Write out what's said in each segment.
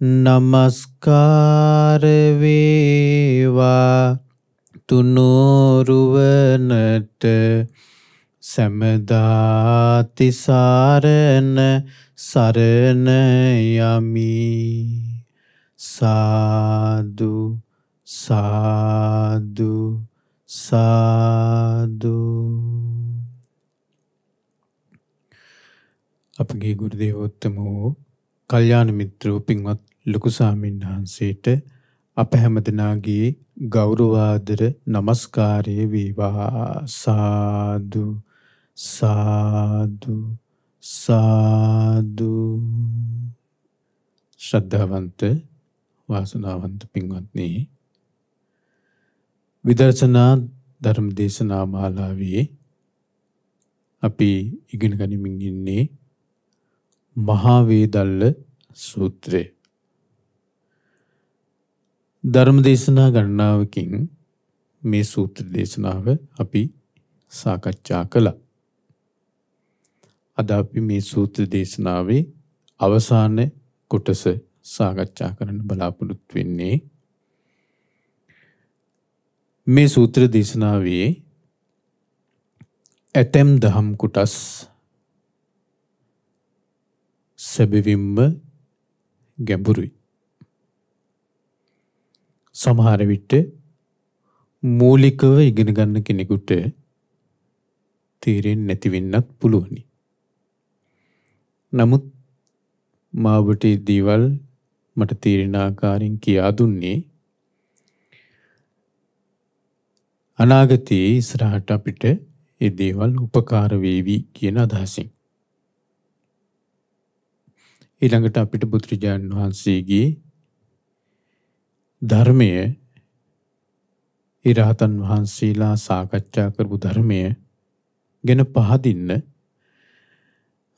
නමස්කාර වේවා තුනෝරුවනට සමදාති සාරණ සරණ යමි සාදු සාදු සාදු අපගේ ගුරු දේවෝත්තම වූ කල්යාණ මිත්‍රෝ පින්වත් ලොකු සාමින්හන්සේට අප හැමදෙනාගේ ගෞරවාදර নমස්කාරය වේවා සාදු සාදු සාදු ශ්‍රද්ධාවන්ත වාසනාවන්ත පින්වත්නි විදර්ශනා ධර්ම දේශනා මාලාවේ අපි ඉගෙන ගනිමින් ඉන්නේ මහා වේදල්ල සූත්‍රය ධර්ම දේශනා ගණනාවකින් මේ සූත්‍ර දේශනාව අපි සාකච්ඡා කළා. අද අපි මේ සූත්‍ර දේශනාවේ අවසාන කොටස සාකච්ඡා කරන්න බලාපොරොත්තු වෙන්නේ මේ සූත්‍ර දේශනාවේ ඇතැම් දහම් කොටස් සැබවින්ම ගැඹුරුයි. සමහර විට මූලිකව ඉගෙන ගන්න කෙනෙකුට තීරෙන් නැතිවෙන්නත් පුළුවනි. නමුත් මාවට දීවල් මට තීරෙන ආකාරයෙන් කියා දුන්නේ අනාගතයේ ඉස්සරහට අපිට ඒ දේවල් උපකාර වේවි කියන අදහසින්. ඊළඟට අපිට බුදුරජාණන් වහන්සේගේ ධර්මය ඉරහතන් වහන්සේලා සාකච්ඡා කරපු ධර්මය ගැන පහදින්න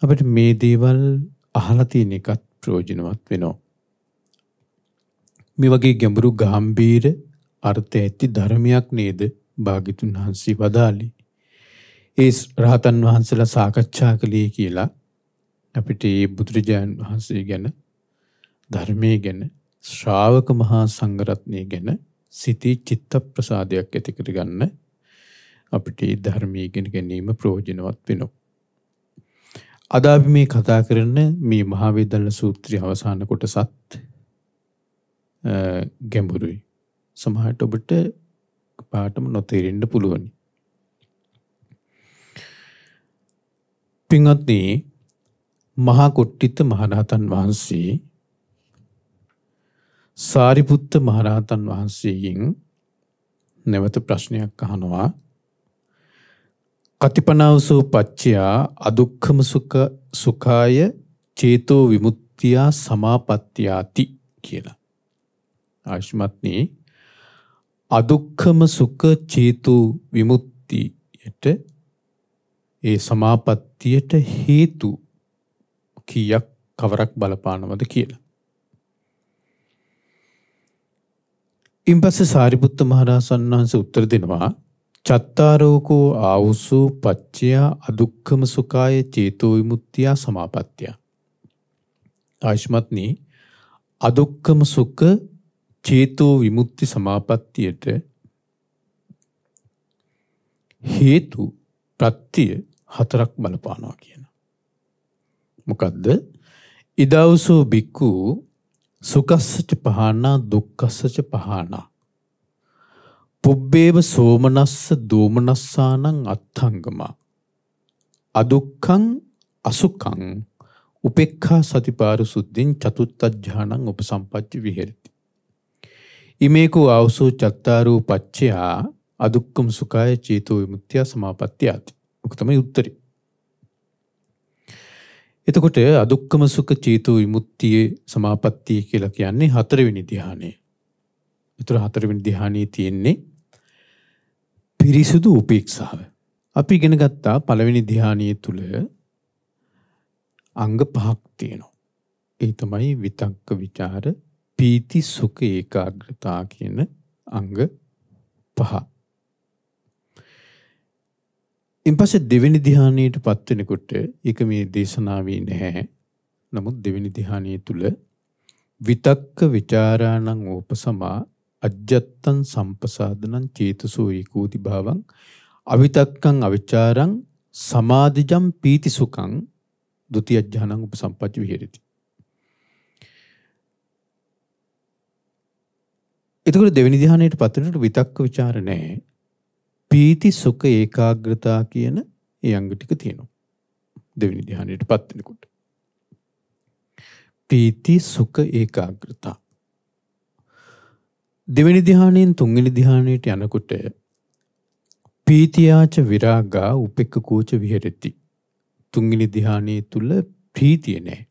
අපිට මේ දේවල් අහලා තියෙන එකත් ප්‍රයෝජනවත් වෙනවා. මේ වගේ ගැඹුරු ගැඹීර අර්ථ ඇති ධර්මයක් නේද භාග්‍යතුන් වහන්සේ වදාළේ. ඒ රහතන් වහන්සේලා සාකච්ඡා කළේ කියලා අපිට ඒ බුදුරජාන් වහන්සේ ගැන ධර්මයේ ගැන ශ්‍රාවක මහා සංඝරත්නය ගැන සිතී චිත්ත ප්‍රසාදයක් ඇති කරගන්න අපිට ධර්මයේ ඉගෙන ගැනීම ප්‍රයෝජනවත් වෙනවා. අද අපි මේ කතා කරන මේ මහා වේදල සූත්‍රය අවසාන කොටසත් ගැඹුරුයි. සමහරට ඔබට පාටම නොතේරෙන්න පුළුවනි. පින්වත්නි මහා කොට්ටිත මහරහතන් වහන්සේ සාරිපුත්ත මහරහතන් වහන්සේගෙන් නැවත ප්‍රශ්නයක් අහනවා කතිපනවසූ පච්චයා අදුක්කම සුකාය චේතෝ විමුත්තියා සමාපත්තියාති කියලා. ආශ්මත්නයේ අදුක්කම සුක චේතෝ විමුත්තියට ඒ සමාපත්තියට හේතු කීයක් කවරක් බලපානවද කියලා. ඉන් පස්සේ සාරිපුත්ත මහරහතන් වහන්සේ උත්තර දෙනවා චත්තාරෝකෝ ආවුසු පච්චයා අදුක්ඛම සුඛාය චේතෝ විමුක්තිය සමාපත්තිය ආයෂ්මත්නි අදුක්ඛම සුඛ චේතෝ විමුක්ති සමාපත්තියට හේතු ප්‍රත්‍ය හතරක් බලපානවා කියන මොකද්ද ඉදවසෝ බික්කූ සුකස්සච පහනා දුක්කස්සච පහනා. පුබ්බේව සෝමනස්ස දෝමනස්සානං අත්හංගමා. අදුක්කං අසුකං උපෙක්ඛා සතිපාරු සුද්ධින් චතුත්තජ්ජානං උපසම්පච්ච විහෙරති. ඉමේකෝ ආවසෝ චත්තාරූ පච්චයා අදුක්කම් සුඛාය චේතෝ විමුක්තිය සමාපත්තියති. ඔක තමයි උත්තරේ. එතකොට අදුක්කම සුඛ චේතෝ විමුක්තියේ සමාපත්තිය කියලා කියන්නේ හතරවෙනි ධ්‍යානය. ඒතර හතරවෙනි ධ්‍යානයේ තියෙන්නේ පිරිසුදු උපේක්ෂාව. අපි ඉගෙන ගත්තා පළවෙනි ධ්‍යානයේ තුල අංග පහක් තියෙනවා. ඒ තමයි විතක්ක ਵਿਚාර, පීති සුඛ ඒකාග්‍රතාව කියන අංග පහ. ඉන්පස්සේ දෙවෙනි ධ්‍යානයට පත් වෙනකොට ඒක මේ දේශනාවේ නැහැ. නමුත් දෙවෙනි ධ්‍යානයේ තුල විතක්ක ਵਿਚාරාණං ඕපසමා අජ්ජත්තං සම්පසාදනං චේතසෝ ඒකෝති භාවං අවිතක්කං අවිචාරං සමාධිජම් පීතිසුඛං ဒ ුතිය ඥානං උපසම්පච්ච විහෙරති. එතකොට දෙවෙනි ධ්‍යානයට පත් වෙනකොට විතක්ක ਵਿਚාර නැහැ. පීති සුඛ ඒකාග්‍රතා කියන ඒ අංග ටික තියෙනවා. දෙවෙනි ධ්‍යානයටපත් වෙනකොට. පීති සුඛ ඒකාග්‍රතා. දෙවෙනි ධ්‍යානයෙන් තුන්වෙනි ධ්‍යානයට යනකොට පීතියාච විරාගා උපෙක්කකෝච විහෙරති. තුන්වෙනි ධ්‍යානයේ තුල ප්‍රීතිය නැහැ.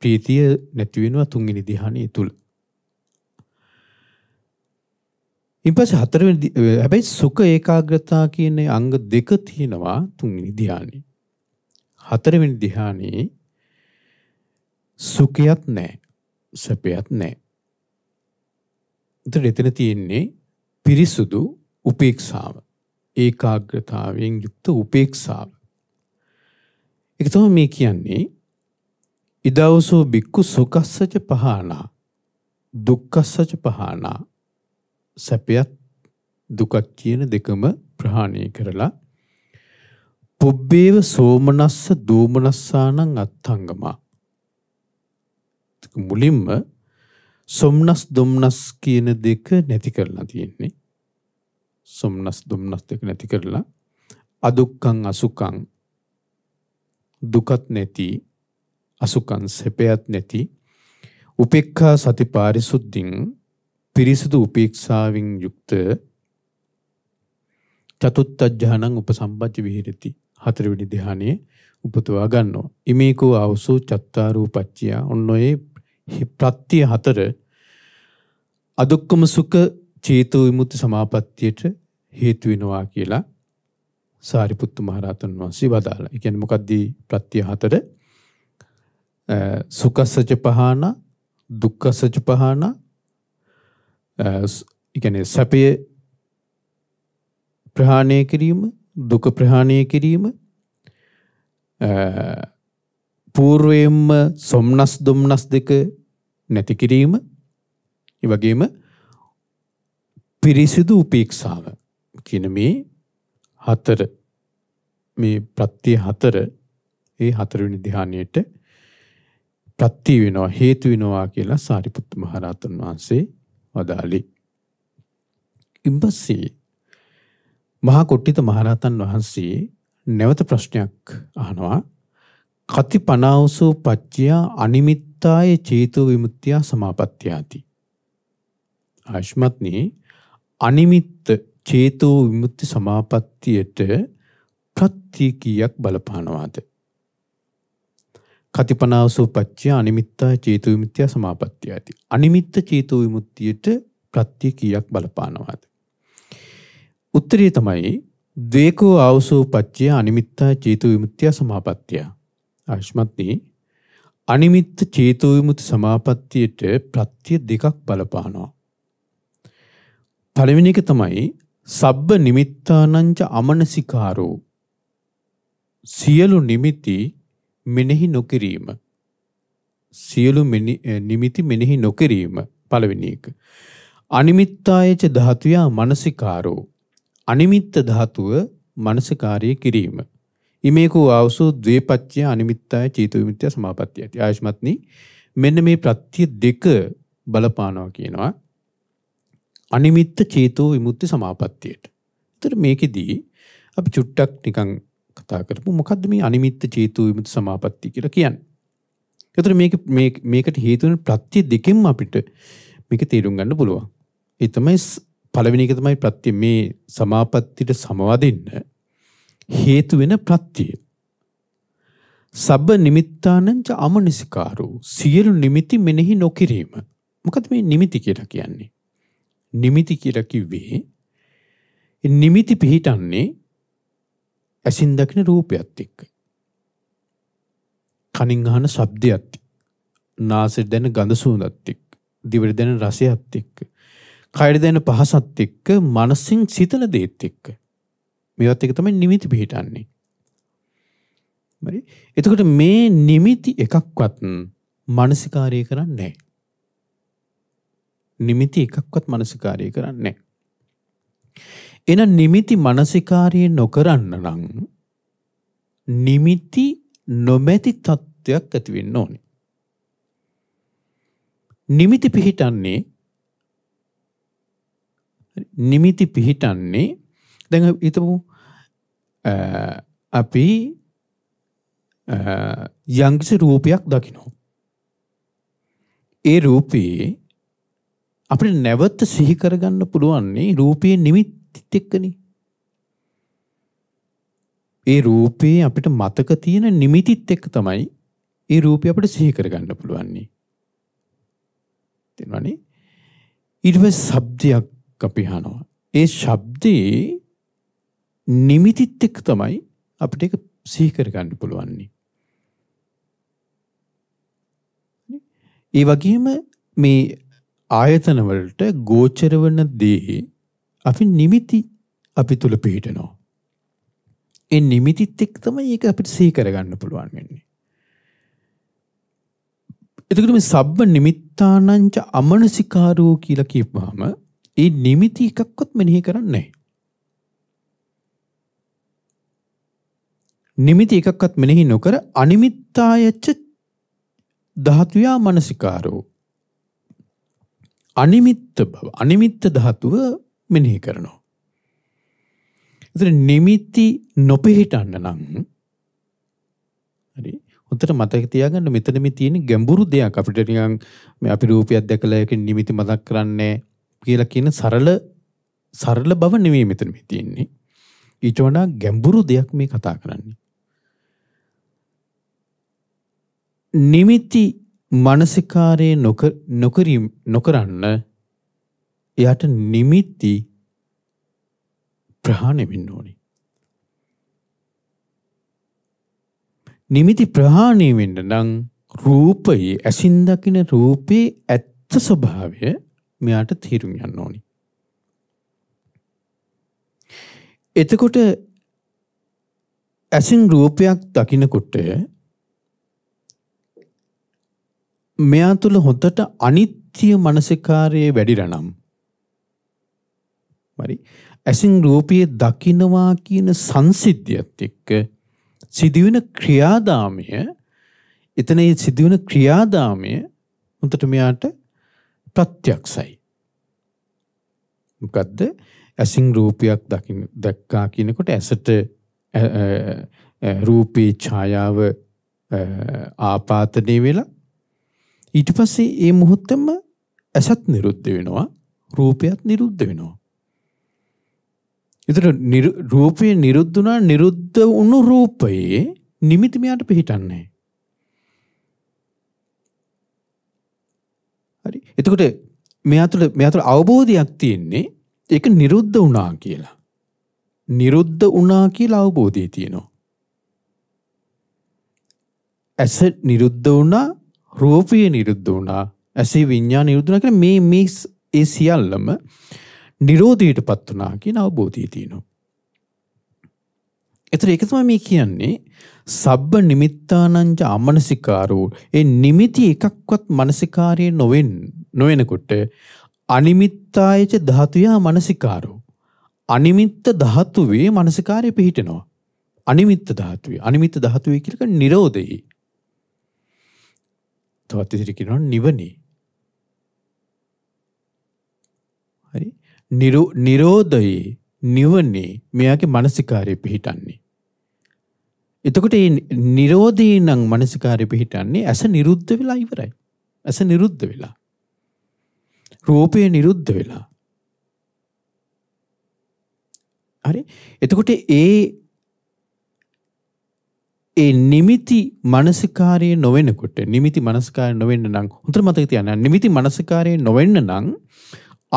ප්‍රීතිය නැති වෙනවා තුන්වෙනි ධ්‍යානයේ තුල. ඉන්පස්සේ හතරවෙනි හැබැයි සුඛ ඒකාග්‍රතාව කියන අංග දෙක තියෙනවා තුන්වෙනි ධානයේ. හතරවෙනි ධානයේ සුඛයත් නැහැ. සැපයත් නැහැ. ඒතර එතන තියෙන්නේ පිරිසුදු උපේක්ෂාව. ඒකාග්‍රතාවයෙන් යුක්ත උපේක්ෂාව. ඒක තමයි මේ කියන්නේ ඉදවසෝ බික්කු සුකස්සච පහනා දුක්කස්සච පහනා සැපයත් දුකත් කියන දෙකම ප්‍රහාණය කරලා පුබ්බේව සෝමනස්ස දෝමනස්සානං අත්ංගමා මුලින්ම සොම්නස් දුම්නස් කියන දෙක නැති කරලා තියෙන්නේ සොම්නස් දුම්නස් දෙක නැති කරලා අදුක්කං අසුකං දුකත් නැති අසුකං සැපයත් නැති උපේක්ඛා සති පාරිසුද්ධින් පිරිසුදු උපේක්ෂාවෙන් යුක්ත චතුත්ථ ඥානං උපසම්පච්ච විහෙරති හතරවෙනි ධ්‍යානයේ උපතවා ගන්නවා. ඉමේකෝ ආවසෝ චත්තාරෝ පච්චය. ඔන්න ඔය ප්‍රත්‍ය හතර අදුක්කම සුඛ චේතෝ විමුක්ති සමාපත්තියට හේතු වෙනවා කියලා සාරිපුත්ත මහරහතන් වහන්සේ වදාළා. ඒ කියන්නේ මොකක්ද ප්‍රත්‍ය හතර? සුඛසජ පහන, දුක්ඛසජ පහන, ඉගැන සැපය ප්‍රහාණය කිරීම දුක ප්‍රහාණය කිරීම පූර්වයෙන්ම සොම්නස් දුම්නස් දෙක නැති කිරීම වගේම පිරිසිදු උපේක්ෂාව කියන මේ හතර මේ ප්‍රත්‍ය හතර ඒ හතරවෙනි ධ්‍යානයට ප්‍රත්‍ය වෙනවා හේතු වෙනවා කියලා සාරිපුත්ත මහරහතන් වහන්සේ වදාළි. ඉම්බස්සේ මහා කොට්ටිත මහරහතන් වහන්සේ නැවත ප්‍රශ්නයක් අහනවා කති පනාවසෝ පච්චයා අනිමිත්තාය චේතෝ විමුක්තිය සමාපත්තියාති. ආශ්මත්නේ අනිමිත්ත චේතෝ විමුක්ති සමාපත්තියට ප්‍රත්‍ය කීයක් බලපානවාද? කතිපනාවසෝ පච්චය අනිමිත්තා චේතු විමුක්තිය සමාපත්තිය ඇති. අනිමිත්ත චේතු විමුක්තියට ප්‍රත්‍ය කීයක් බලපානවාද? උත්තරය තමයි ද්වේකෝ ආවසෝ පච්චය අනිමිත්තා චේතු විමුක්තිය සමාපත්තිය. ආශ්මත්නි අනිමිත්ත චේතු විමුක්ති සමාපත්තියට ප්‍රත්‍ය දෙකක් බලපානවා. පළවෙනි එක තමයි සබ්බ නිමිත්තානංච අමනසිකාරෝ සියලු නිමිති මෙනෙහි නොකිරීම. සියලු නිමිති මෙනෙහි නොකිරීම පළවෙනි එක. අනිමිත්තායච ධාතුයා මනසිකාරෝ. අනිමිත්ත ධාතුව මනසිකාරය කිරීම. ඉමේකෝ ආවසෝ ද්වේපච්චය අනිමිත්තාය චේතු විමුක්තිය සමාපත්තිය ඇති. ආයෂ්මත්නි මෙන්න මේ ප්‍රත්‍ය දෙක බලපානවා කියනවා. අනිමිත්ත චේතෝ විමුක්ති සමාපත්තියට. ඒතර මේකෙදී අපි චුට්ටක් නිකන් අවස්ථා කරපු මොකද්ද මේ අනිමිත්ත චේතු විමුති සමාපatti කියලා කියන්නේ. ඒතර මේක මේකට හේතු වෙන ප්‍රත්‍ය දෙකෙන්ම අපිට මේක තේරුම් ගන්න පුළුවන්. ඒ තමයි පළවෙනි එක තමයි ප්‍රත්‍ය මේ සමාපත්තිට සමවදින්න හේතු වෙන ප්‍රත්‍ය. සබ්බ නිමිත්තානංච අමනසිකාරෝ සියලු නිමිති මෙනෙහි නොකිරීම. මොකද මේ නිමිති කියලා කියන්නේ? නිමිති කියලා කිව්වේ නිමිති පිහිටන්නේ ඇසින් දකින රූපයත් එක්ක. කනින් අහන ශබ්දයත් නාසයට දැන ගඳ සුවඳත් එක්ක දිවට දැන රසයත් එක්ක කයට දැන පහසත් එක්ක මනසින් සිතන දේත් එක්ක මේවත් එක තමයි නිමිති පිහිටන්නේ. හරි? එතකොට මේ නිමිති එකක්වත් මානසිකාරය කරන්නේ නැහැ. නිමිති එකක්වත් මානසිකාරය කරන්නේ නැහැ. එන නිමිති මානසිකාරය නොකරන්න නම් නිමිති නොමැති තත්ත්වයක් ඇති වෙන්න ඕනේ. නිමිති පිහිටන්නේ නිමිති පිහිටන්නේ දැන් හිතමු අපි යම්කිසි රූපයක් දකිනවා. ඒ රූපේ අපිට නැවත සිහි කරගන්න පුළුවන් රූපයේ නිමිත්ත ඇත්තිත් එක්කනේ. ඒ රූපේ අපිට මතක තියෙන නිමිතිත් එක්ක තමයි ඒ රූපය අපිට සිහි කරගන්න පුළුවන්නේ. තේරුණානේ? ඊට පස්සේ ශබ්දයක් අපි අහනවා. ඒ ශබ්දේ නිමිතිත් එක්ක තමයි අපිට ඒක සිහි කරගන්න පුළුවන්නේ. ඒ වගේම මේ ආයතන වලට ගෝචර වන දේ අපි නිමිති අපි තුල පිහිටනවා. ඒ නිමිතිත් එක්ක තමයි ඒක අපිට සිහි කරගන්න පුළුවන් වෙන්නේ. එතකොට මේ සබ්බ නිමිත්තානංච අමනසිකාරෝ කියලා කියපුවාම ඒ නිමිති එකක්වත් මෙනෙහි කරන්නේ නැහැ. නිමිති එකක්වත් මෙනෙහි නොකර අනිමිත්තායච්ච ධාතුයා මනසිකාරෝ අනිමිත්ත බව අනිමිත්ත ධාතුව මෙනෙහි කරනවා. එතන නිමිති නොපිහිටන්න නම් හරි හොඳට මතක තියාගන්න මෙතන මේ තියෙන ගැඹුරු දෙයක් අපිට නිකන් මේ අපි රූපයක් දැකලා ඒක නිමිති මතක් කරන්නේ කියලා කියන සරල සරල බව නෙමෙයි මෙතන මේ තියෙන්නේ. ඊට වඩා ගැඹුරු දෙයක් මේ කතා කරන්නේ. නිමිති මානසිකාරයේ නොකර නොකරන්න එයාට නිමිති ප්‍රහාණය වෙන්න ඕනි. නිමිති ප්‍රහාණය වෙන්න නම් රූපයේ ඇසින් දකින රූපේ ඇත්ත ස්වභාවය මෙයාට තේරුම් යන්න ඕනි. එතකොට ඇසින් රූපයක් දකිනකොට මෙයා තුළ හොඳට අනිත්‍ය මනසිකාරයේ වැඩිරනම් හරි ඇසින් රූපයේ දකින්නවා කියන සංසිද්ධියත් එක්ක සිදුවෙන ක්‍රියාදාමය එතන ඒ සිදුවෙන ක්‍රියාදාමය උන්ට මෙයාට ප්‍රත්‍යක්ෂයි මොකද්ද ඇසින් රූපයක් දකින්න දැක්කා කියනකොට ඇසට රූපේ ඡායාව ආපාතනය වෙලා ඊට පස්සේ ඒ මොහොතේම ඇසත් නිරුද්ධ වෙනවා රූපයත් නිරුද්ධ වෙනවා එතකොට රූපය නිරුද්ධ වුණා නිරුද්ධ වුණු රූපයේ නිමිති මෙයාට පිහිටන්නේ. හරි. එතකොට මෙයා තුළ මෙයා තුළ අවබෝධයක් තියෙන්නේ ඒක නිරුද්ධ වුණා කියලා. නිරුද්ධ වුණා කියලා අවබෝධය තියෙනවා. ඇස නිරුද්ධ වුණා රූපය නිරුද්ධ වුණා ඇසේ විඤ්ඤාණ නිරුද්ධ වුණා කියලා මේ මේ ඒ සියල්ලම නිරෝධයට පත් වනා කියන අවබෝධී තියනවා. එතර එකතුම මේ කියන්නේ සබ්බ නිමිත්තානංච අමනසිකාරෝ ඒ නිමිති එකක්වත් මනසිකාරය නොවෙන් නොවෙනකොට අනිමිත්තායච ධාතුයා මනසිකාරෝ අනිමිත්ත ධාතුවේ මනසිකාරය පිහිටනවා අනිමිත්ත ධාතුවේ අනිමිත්ත ධාතුවේ කියලා නිරෝධේ තවත් ඉතිරි කියනවා නිවනේ නිරෝධයේ නිවනේ මෙයාගේ මනසිකාරය පිහිටන්නේ. එතකොට මේ නිරෝධී නම් මනසිකාරය පිහිටන්නේ ඇස නිරුද්ධ වෙලා ඉවරයි. ඇස නිරුද්ධ වෙලා. රූපය නිරුද්ධ වෙලා. හරි? එතකොට ඒ ඒ නිමිති මානසිකාරය නොවෙනකොට නිමිති මානසිකාරය නොවෙන්න නම් හොඳට මතක තියාගන්න නිමිති මානසිකාරය නොවෙන්න නම්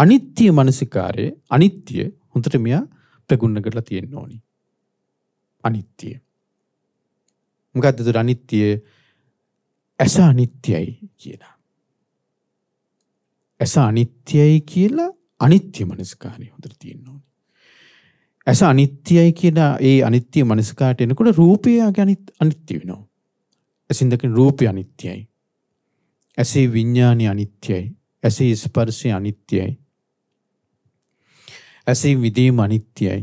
අනිත්‍ය මනසිකාරයේ අනිත්‍ය හොඳට මෙයා ප්‍රගුණ කරලා තියෙන්න ඕනි. අනිත්‍ය. මොකද්ද දුර අනිත්‍ය? ඇස අනිත්‍යයි කියලා. ඇස අනිත්‍යයි කියලා අනිත්‍ය මනසිකාරය හොඳට තියෙන්න ඕනි. ඇස අනිත්‍යයි කියන ඒ අනිත්‍ය මනසිකාට එනකොට රූපය අනිත්‍ය වෙනවා. ඇසින් දකින රූපය අනිත්‍යයි. ඇසේ විඤ්ඤාණය අනිත්‍යයි. ඇසේ ස්පර්ශය අනිත්‍යයි. ඇසීම් විදීම අනිත්‍යයි.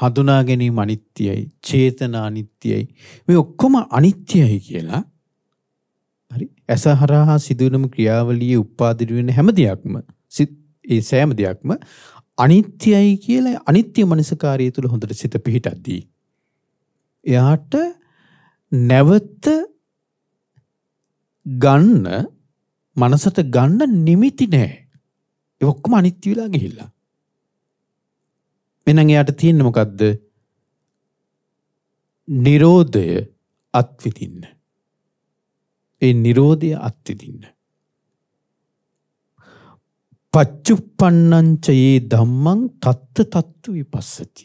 හඳුනා ගැනීම අනිත්‍යයි. චේතනා අනිත්‍යයි. මේ ඔක්කොම අනිත්‍යයි කියලා හරි ඇස හරහා සිදුවන ක්‍රියාවලියේ උපාදිර වෙන හැම දෙයක්ම ඒ සෑම දෙයක්ම අනිත්‍යයි කියලා අනිත්‍ය මනසකාරය තුළ හොඳට සිත පිහිටද්දී එයාට නැවත ගන්න මනසට ගන්න නිමිති නෑ. ඒ ඔක්කොම අනිත්‍ය වෙලා ගිහිල්ලා. එනං එයාට තියෙන්නේ මොකද්ද? Nirodhaය අත්විඳින්න. ඒ Nirodhaය අත්විඳින්න. පච්චුප්පන්නංච යේ ධම්මං තත්ත තත්තු විපස්සති.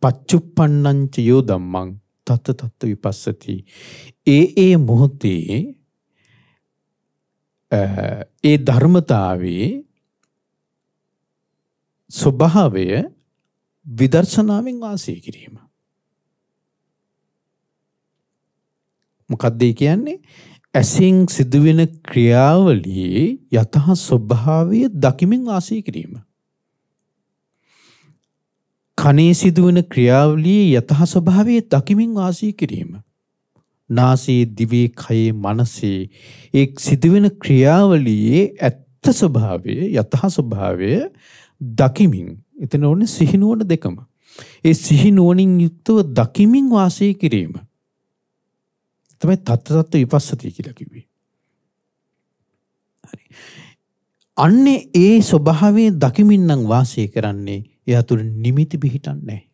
පච්චුප්පන්නංච යෝ ධම්මං තත්ත තත්තු විපස්සති. ඒ ඒ මොහොතේ ඒ ධර්මතාවේ ස්වභාවය විදර්ශනාවෙන් වාසය කිරීම. මොකක්ද කියන්නේ? ඇසින් සිදුවෙන ක්‍රියාවලියේ යතහ ස්වභාවය දකිමින් වාසය කිරීම. කනේ සිදුවන ක්‍රියාවලියේ යතහ ස්වභාවය දකිමින් වාසය කිරීම. නාසයේ දිවේ කයේ මනසේ ඒ සිදුවෙන ක්‍රියාවලියේ ඇත්ත ස්වභාවය යතහ ස්වභාවය දකිමින් එතන ඕනේ සිහිනුවන දෙකම. ඒ සිහිනුවනින් යුක්තව දකිමින් වාසය කිරීම. තමයි තත්ත තත්ත විපස්සතිය කියලා කිව්වේ. හරි. අන්නේ ඒ ස්වභාවයේ දකිමින් නම් වාසය කරන්නේ එයා තුළ නිමිති පිහිටන්නේ නැහැ.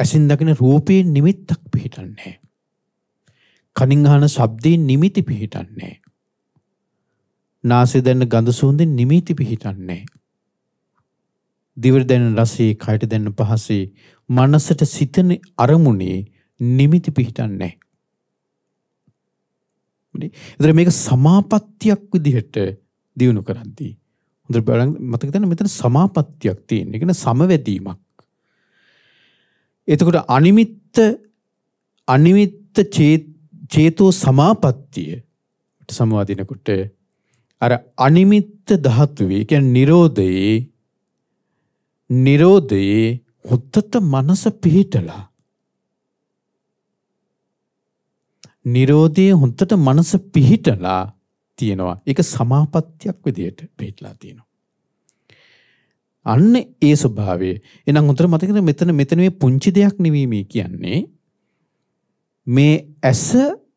ඇසින් දකින රූපයේ නිමිත්තක් පිහිටන්නේ නැහැ. කනින් අහන ශබ්දේ නිමිති පිහිටන්නේ නැහැ. නාසය දැන්න ගඳ සුවඳින් නිමිති පිහිටන්නේ. දිවට දැන්න රසයේ කයට දැන්න පහසේ මනසට සිතන අරමුණේ නිමිති පිහිටන්නේ. එතන මේක සමාපත්තියක් විදිහට දිනු කරද්දී හොඳට බලන්න මතක ගන්න මෙතන සමාපත්තියක් තියෙන. ඒ කියන්නේ සමවැදීමක්. එතකොට අනිමිත්ත අනිමිත්ත චේතෝ සමාපත්තිය සමවදිනකොට අර අනිමිත්ත ධාතුවේ කියන්නේ Nirodhaye Nirodhaye හොත්තට මනස පිහිටලා Nirodhaye හොත්තට මනස පිහිටලා තියෙනවා. ඒක සමාපත්තියක් විදියට පිහිටලා තියෙනවා. අන්න ඒ ස්වභාවය. එහෙනම් හොඳට මතකද මෙතන මෙතන මේ පුංචි දෙයක් නෙවෙයි මේ කියන්නේ. මේ ඇස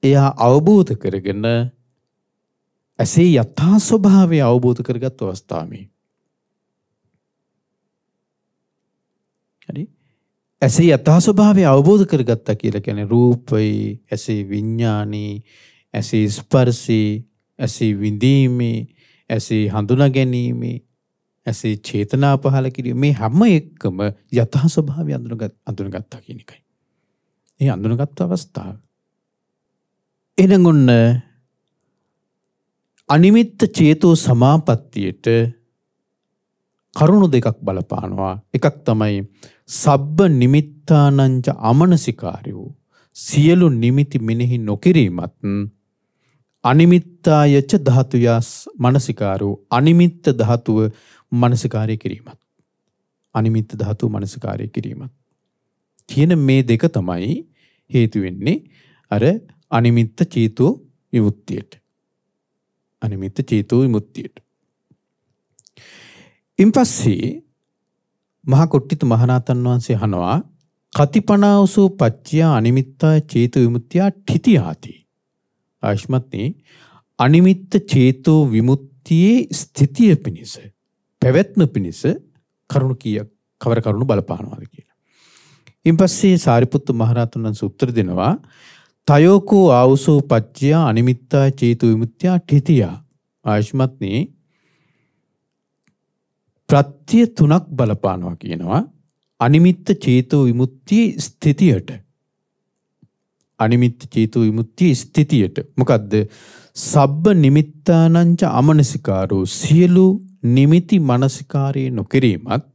එයා අවබෝධ කරගෙන ඇසේ යථා ස්වභාවය අවබෝධ කරගත් අවස්ථාවේ. හරි? ඇසේ යථා ස්වභාවය අවබෝධ කරගත්තා කියලා කියන්නේ රූපයි, ඇසේ විඥානී, ඇසේ ස්පර්ශී, ඇසේ විඳීමේ, ඇසේ හඳුනා ගැනීමේ, ඇසේ චේතනා පහළ කිරීම මේ හැම එකම යථා ස්වභාවය අඳුනගත්තා කියන එකයි. ඒ අඳුනගත් අවස්ථාව. එහෙනම් ඔන්න අනිමිත්ත චේතෝ සමාපත්තියට කරුණු දෙකක් බලපානවා එකක් තමයි සබ්බ නිමිත්තානංච අමනසිකාරයෝ සියලු නිමිති මෙනෙහි නොකිරීමත් අනිමිත්තායච ධාතුයස් මනසිකාරෝ අනිමිත්ත ධාතුව මනසිකාරය කිරීමත් අනිමිත්ත ධාතුව මනසිකාරය කිරීමත් කියන මේ දෙක තමයි හේතු වෙන්නේ අර අනිමිත්ත චේතෝ විමුක්තියට අනිමිත්ත චේතෝ විමුක්තියට. ඉන්පස්සේ මහා කොට්ටිත මහනාතන් වහන්සේ අහනවා කතිපනාවසෝ පච්චයා අනිමිත්තා චේතු විමුක්තියා ඨිතියාති. ආශ්මත්නි අනිමිත්ත චේතෝ විමුක්තියේ ස්ථිතිය පිණිස පැවැත්ම පිණිස කරුණු කීයක් කවර කරුණු බලපානවාද කියලා. ඉන්පස්සේ සාරිපුත්තු මහරහතන් වහන්සේ උත්තර දෙනවා තයෝකෝ ආවුසෝ පච්චයා අනිමිත්තා චේතු විමුක්තියා ඨිතියා ආයෂ්මත්නි ප්‍රත්‍ය තුනක් බලපානවා කියනවා අනිමිත්ත චේතු විමුක්තිය ස්ථිතියට අනිමිත්ත චේතු විමුක්තිය ස්ථිතියට මොකද්ද සබ්බ නිමිත්තානංච අමනසිකාරෝ සියලු නිමිති මනසිකාරයේ නොකිරීමත්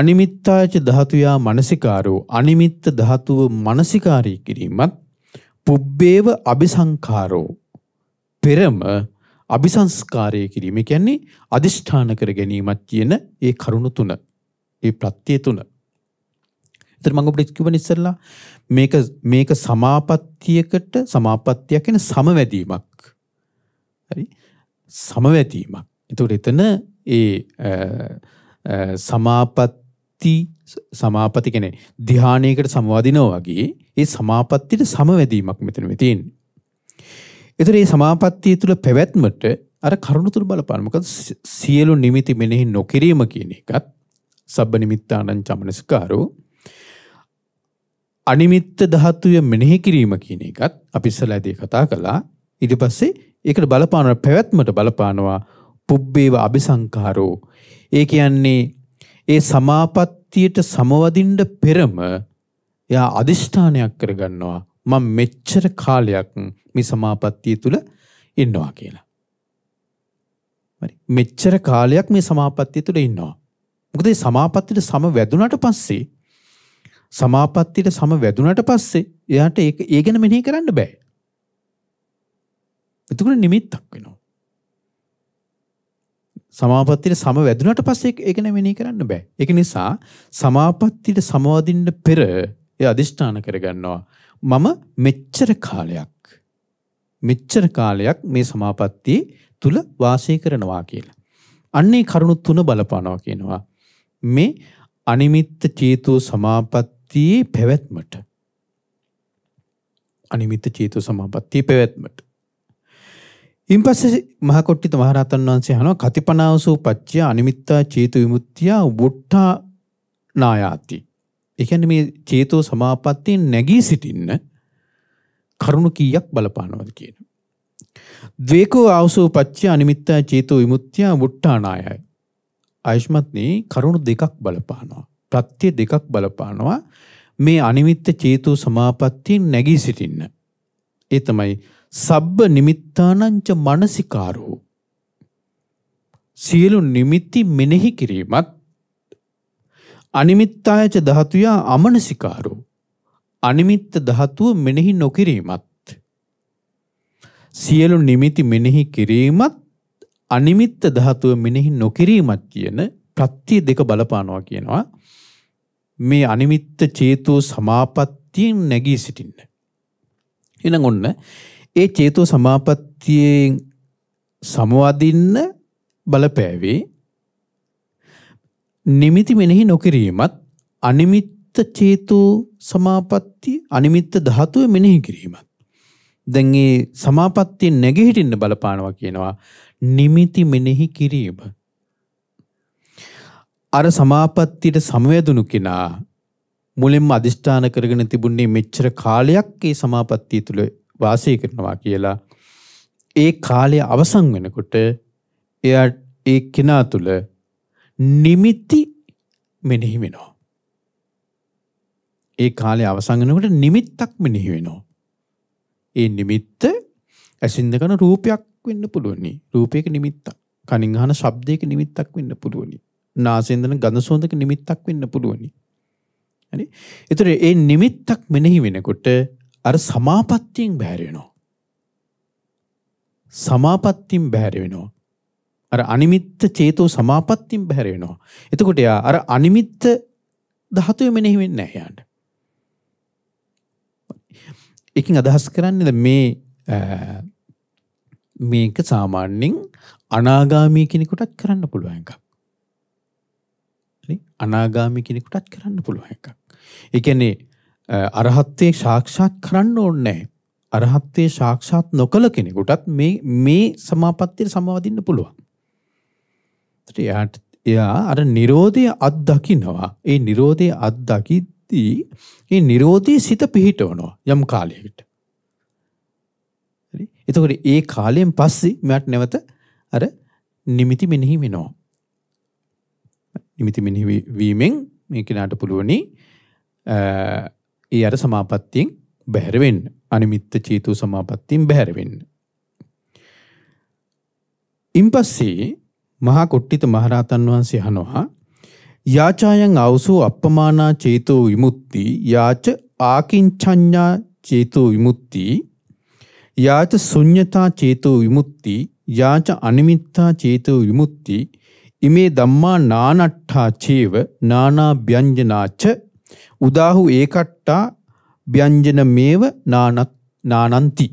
අනිමිත්තාච ධාතුයා මනසිකාරෝ අනිමිත්ත ධාතුව මනසිකාරී කිරීමත් පුබ්බේව අபிසංකාරෝ පෙරම අபிසංස්කාරය කිරීම කියන්නේ අදිෂ්ඨාන කර ගැනීමක් කියන ඒ කරුණ තුන ඒ ප්‍රත්‍ය තුන. ඒතර මම ඔබට කියවන ඉස්සෙල්ලා මේක මේක සමාපත්තියකට සමාපත්තියක් කියන සමවැදීමක්. හරි? සමවැදීමක්. ඒතකොට එතන ඒ සමාපත්ති සමාපති කියන්නේ ධානයේකට සමවදිනවා වගේ ඒ සමාපත්තියට සමවැදීමක් මෙතන මේ තියෙන්නේ. ඒතර මේ සමාපත්තිය තුල පැවැත්මට අර කරුණ තුල බලපාන මොකද සියලු නිමිති මෙනෙහි නොකිරීම කියන එකත් සබ්බ නිමිත්තානං චමනසකාරෝ අනිමිත්ත ධාතුය මෙනෙහි කිරීම කියන එකත් අපි ඉස්සලා කතා කළා. ඊට පස්සේ ඒකට බලපාන පැවැත්මට බලපානවා පුබ්බේව අபிසංකාරෝ ඒ කියන්නේ ඒ සමාපත්තියට සමවදින්න පෙරම එයා අදිෂ්ඨානයක් කරගන්නවා මම මෙච්චර කාලයක් මේ සමාපත්තිය තුල ඉන්නවා කියලා. හරි. මෙච්චර කාලයක් මේ සමාපත්තිය තුල ඉන්නවා. මොකද මේ සමාපත්තියට සම වැදුනට පස්සේ සමාපත්තියට සම වැදුනට පස්සේ එයාට ඒක ඒ ගැන මෙනෙහි කරන්න බෑ. එතකොට නිමිත්තක් වෙනවා. සමාපත්තියට සම වැදුනට පස්සේ ඒක නෙමෙයි කරන්න බෑ. ඒක නිසා සමාපත්තියට සමවදින්න පෙර ඒ අදිෂ්ඨාන කරගන්නවා. මම මෙච්චර කාලයක් මෙච්චර කාලයක් මේ සමාපත්තිය තුල වාසය කරනවා කියලා. අන්නේ කරුණු තුන බලපානවා කියනවා. මේ අනිමිත්ත චේතෝ සමාපත්තියේ පැවැත්මට අනිමිත්ත චේතෝ සමාපත්තියේ පැවැත්මට ඉන් පස්සේ මහකොට්ටිත මහරහතන් වහන්සේ අහනවා කතිපනාවසෝ පච්චය අනිමිත්තා චේතු විමුක්තිය වොට්ටා නායාති ඒ කියන්නේ මේ චේතෝ සමාපත්තිය නැගී සිටින්න කරුණු කීයක් බලපානවද කියන. ද්වේකෝ ආවසෝ පච්චය අනිමිත්තා චේතෝ විමුක්තිය වුට්ටානායයි. ආයෂ්මත්නි කරුණු දෙකක් බලපානවා. ප්‍රත්‍ය දෙකක් බලපානවා. මේ අනිමිත්ත චේතෝ සමාපත්තිය නැගී සිටින්න. ඒ තමයි සබ්බ නිමිත්තානංච මනසිකාරෝ. සියලු නිමිති මෙනෙහි කිරීමත් අනිමිත්තායච ධාතුයා අමනසිකාරෝ. අනිමිත්ත ධාතුව මෙනෙහි නොකිරීමත්. සියලු නිමිති මෙනෙහි කිරීමත් අනිමිත්ත ධාතුව මෙනෙහි නොකිරීමත් කියන ප්‍රත්‍ය දෙක බලපානවා කියනවා. මේ අනිමිත්ත චේතෝ සමාපත්තියෙන් නැගී සිටින්න. එහෙනම් ඔන්න ඒ චේතෝ සමාපත්තියෙන් සමවදින්න බලපෑවේ නිමිති මෙනෙහි නොකිරීමත් අනිමිත්ත චේතෝ සමාපatti අනිමිත්ත ධාතුව මෙනෙහි කිරීමත් දැන් ඒ සමාපත්තිය නැගෙහිටින්න බලපානවා කියනවා නිමිති මෙනෙහි කිරීම අර සමාපත්තියට සමවැදුණු කෙනා මුලින්ම අදිෂ්ඨාන කරගෙන තිබුණේ මෙච්චර කාලයක් ඒ සමාපත්තිය තුළ වාසය කරනවා කියලා ඒ කාලය අවසන් වෙනකොට එයා ඒ කෙනා තුළ නිමිති මෙනෙහි වෙනවා. ඒ කාලේ අවසන් වෙනකොට නිමිත්තක් මෙනෙහි වෙනවා. ඒ නිමිත්ත ඇසින් දකන රූපයක් වෙන්න පුළුවනි. රූපයක නිමිත්තක්. කනින් අහන ශබ්දයක නිමිත්තක් වෙන්න පුළුවනි. නාසයෙන් දන ගඳ සුවඳක නිමිත්තක් වෙන්න පුළුවනි. හරි? ඒතර ඒ නිමිත්තක් මෙනෙහි වෙනකොට අර සමාපත්තියෙන් බැහැර වෙනවා. සමාපත්තියෙන් බැහැර වෙනවා. අර අනිමිත්ත චේතෝ සමාපත්තියෙන් බැහැර වෙනවා. එතකොට යා අර අනිමිත්ත ධාතුවේ මෙනෙහි වෙන්නේ නැහැ යාට. එකකින් අදහස් කරන්නේද මේ මේක සාමාන්‍යයෙන් අනාගාමී කෙනෙකුටත් කරන්න පුළුවන් එකක්. අනාගාමී කෙනෙකුටත් කරන්න පුළුවන් එකක්. ඒ කියන්නේ අරහත්ත්වේ සාක්ෂාත් කරන්න ඕනේ නැහැ. අරහත්ත්වේ සාක්ෂාත් නොකළ කෙනෙකුටත් මේ මේ සමාපත්තිය සමවදින්න පුළුවන්. එයාට එයා අර Nirodhe අත්දකින්නවා. ඒ Nirodhe අත්දකිද්දී ඒ Nirodhe සිත පිහිටවනවා යම් කාලයකට. හරි. එතකොට ඒ කාලයෙන් පස්සේ මට නැවත අර නිමිති මෙනෙහි වෙනවා. නිමිති මෙනෙහි වීමෙන් මේ කෙනාට පුළුවනි ඒ අර සමාපත්තියෙන් බැහැර වෙන්න. අනිමිත්ත චේතු සමාපත්තියෙන් බැහැර වෙන්න. ඉන්පස්සේ මහා කොට්ටිත මහරහතන් වහන්සේ අහනවා යාචායන් අවසෝ අප්පමානා චේතෝ විමුක්ති යාච ආකින්චඤ්ඤා චේතෝ විමුක්ති යාච ශුඤ්ඤතා චේතෝ විමුක්ති යාච අනිමිත්තා චේතෝ විමුක්ති ඉමේ ධම්මා නානට්ඨා චේව නානා ව්‍යංජනාච උදාහු ඒකට්ටා ව්‍යංජනමේව නානත් නානಂತಿ.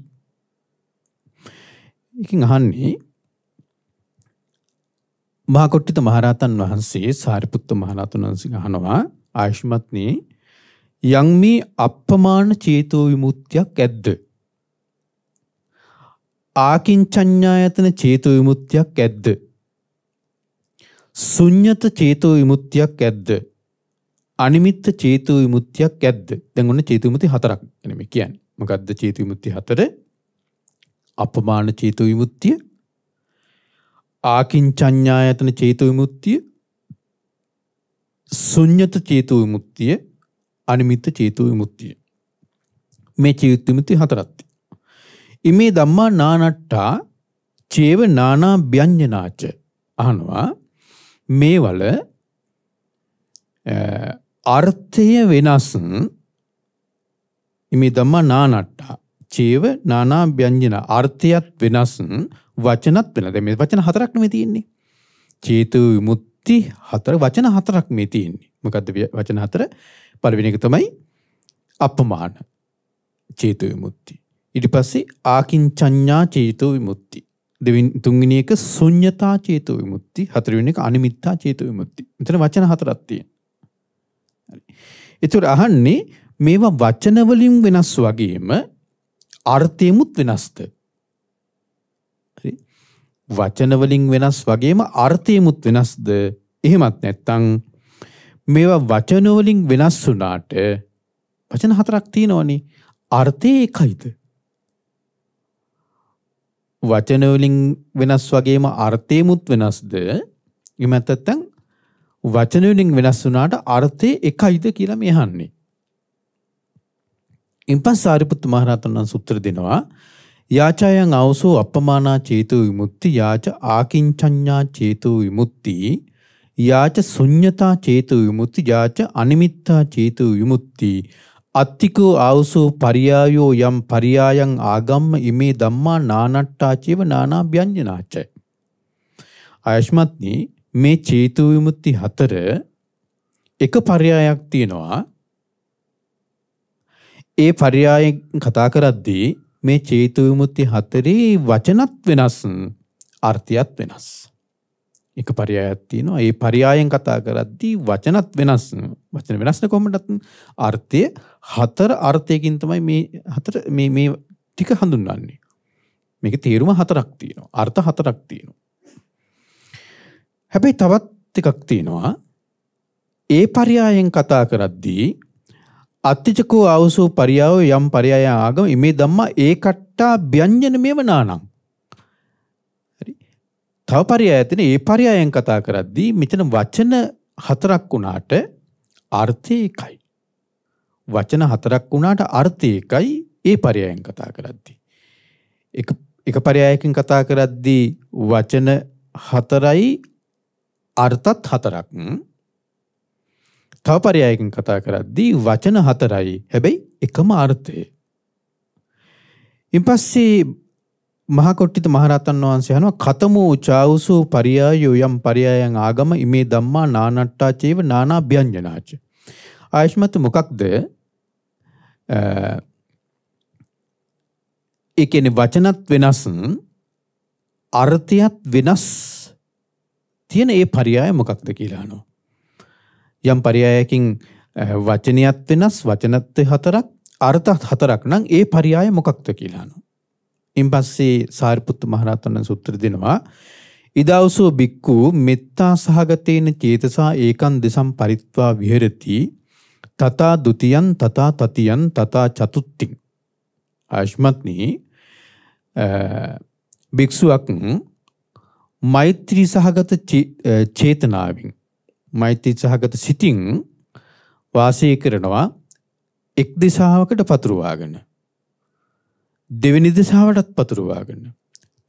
එකකින් අහන්නේ මහකොට්ටිත මහරහතන් වහන්සේ සාරිපුත්ත මහරහතන් වහන්සේ අහනවා ආයුෂ්මත්නි යම් මේ අප්‍රමාණ චේතෝ විමුක්තියක් ඇද්ද? ආකින්චඤ්ඤායතන චේතෝ විමුක්තියක් ඇද්ද? ශුඤ්‍යත චේතෝ විමුක්තියක් ඇද්ද? අනිමිත්ත චේතු විමුක්තියක් ඇද්ද? දැන් ඔන්න චේතු විමුක්ති හතරක් නේ මේ කියන්නේ. මොකද්ද චේතු විමුක්ති හතර? අපමාන චේතු විමුක්තිය, ආකින්චඤ්ඤායතන චේතු විමුක්තිය ශුන්්‍යත චේතු විමුක්තිය අනිමිත්ත චේතු විමුක්තිය මේ චේතු විමුක්ති හතරක් ඉමේ ධම්මා නානට්ටා චේව නානා බ්‍යඤ්ඤනාච අහනවා මේ වල අර්ථය වෙනස් ඉමේ ධම්මා නානට්ටා චේව නානා බ්‍යඤ්ඤන අර්ථයත් වෙනස් වචනත් වෙන දැ මේ වචන හතරක්න මේ තියෙන්නේ චේතු විමුත්ති හතර වචන හතරක් මේ තියෙන්නේ මොකක්ද වචන හතර පරිවිනික තමයි අපමාන චේතු විමුත්ති ඉඩි පස්සේ ආකින්චඥා චේතු විමුත්ති දෙවින් තුන්ගනි එක සුඥතා චේතු විමුත්ති හතරවෙන එක අනිමිත්තා චේතු විමුත්ති මෙතන වචන හතරක් තියෙන එතුර අහන්නේ මේවා වචනවලින් වෙනස් වගේම අර්ථයමුත් වෙනස්ත වචනවලින් වෙනස් වගේම අර්ථයමුත් වෙනස්ද එහෙමත් නැත්තං මේවා වචනවලින් වෙනස් වුනාට වචන හතරක් තියෙනවනේ අර්ථය එකයිද. වචනවලින් වෙනස් වගේම අර්ථයමුත් වෙනස්ද එමැතත්තං වචනවලින් වෙනස් වුනාට අර්ථය එකයිද කියලා මෙහන්නේ. ඉන් පස් සාරිපුත්තු මහරහතන් සුත්‍ර දෙනවා යාචායන් අවසෝ අපමානා චේතු විමුක්ති යාච ආකින්චඤ්ඤා චේතු විමුක්ති යාච ශුඤ්ඤතා චේතු විමුක්ති යාච අනිමිත්තා චේතු විමුක්ති අත්තිකෝ ආවසෝ පරියායෝ යම් පරියායන් ආගම්ම ඉමේ ධම්මා නානට්ටාචේව නානා ව්‍යඤ්ජනාචය ආයෂ්මත්නි මේ චේතු විමුක්ති හතර එක පරයායක් තියෙනවා ඒ පරයායෙන් කතා කරද්දී මේ චේතු විමුක්ති හතරේ වචනත් වෙනස් අර්ථයත් වෙනස්. එක පරයායක් තියෙනවා. ඒ පරයායෙන් කතා කරද්දී වචනත් වෙනස්. වචන වෙනස්න කොහොමදත් අර්ථය හතර අර්ථයකින් තමයි මේ හතර මේ මේ ටික හඳුන්වන්නේ. මේක තේරුම හතරක් තියෙනවා. අර්ථ හතරක් තියෙනවා. හැබැයි තවත් එකක් තියෙනවා. ඒ පරයායෙන් කතා කරද්දී අත්තිචකෝ අවසෝ පරියාව යම් පරියාය ආගම මේ දම්මා ඒ කට්ටා ්‍යං්ජන මේ වනානම්. තව පරියා ඇතින ඒ පරියායෙන් කතා කරද්දී මෙතන වචන හතරක් වුණාට අර්ථයකයි. වචන හතරක් වුණාට අර්ථයකයි ඒ පරියායෙන් කතා කරද්දී. එක පරියායකින් කතා කරද්දී වචන හතරයි අර්ථත් හතරක්. තව පරයායකින් කතා කරද්දී වචන හතරයි හැබැයි එකම අර්ථය. ඉන් පස්සේ මහකොට්ටිත මහරතන් වහන්සේ යනවා කතමෝ චාවුසු පරියායෝ යම් පරියායන් ආගම ඉමේ ධම්මා නානට්ටාචේව නානා ව්‍යංජනාච. ආයෂ්මත මොකක්ද ඒ කියන්නේ වචනත් වෙනස් අර්ථයත් වෙනස් තියෙන ඒ පරියාය මොකක්ද කියලා අහනවා. යම් පරියායකින් වචනයත් වෙනස් වචනත් හතරක් අර්ථත් හතරක් නම් ඒ පරියාය මොකක්ද කියලා අහනවා. ඉන්පස්සේ සාරිපුත්ත මහරහතන් වහන්සේ උත්තර දෙනවා ඉදවසෝ බික්කු මෙත්තා සහගතේන චේතසා ඒකන් දෙසම් පරිත්වා විහෙරති තථා ဒ ුතියන් තථා තතියන් තථා චතුත්තිං ආශ්මත්නි භික්ෂුවක් මෛත්‍රී සහගත චේතනාවෙන් මෛත්‍රී සහගත සිතින් වාසය කරනවා එක් දිශාවකට පතුරවාගෙන දෙවෙනි දිශාවටත් පතුරවාගෙන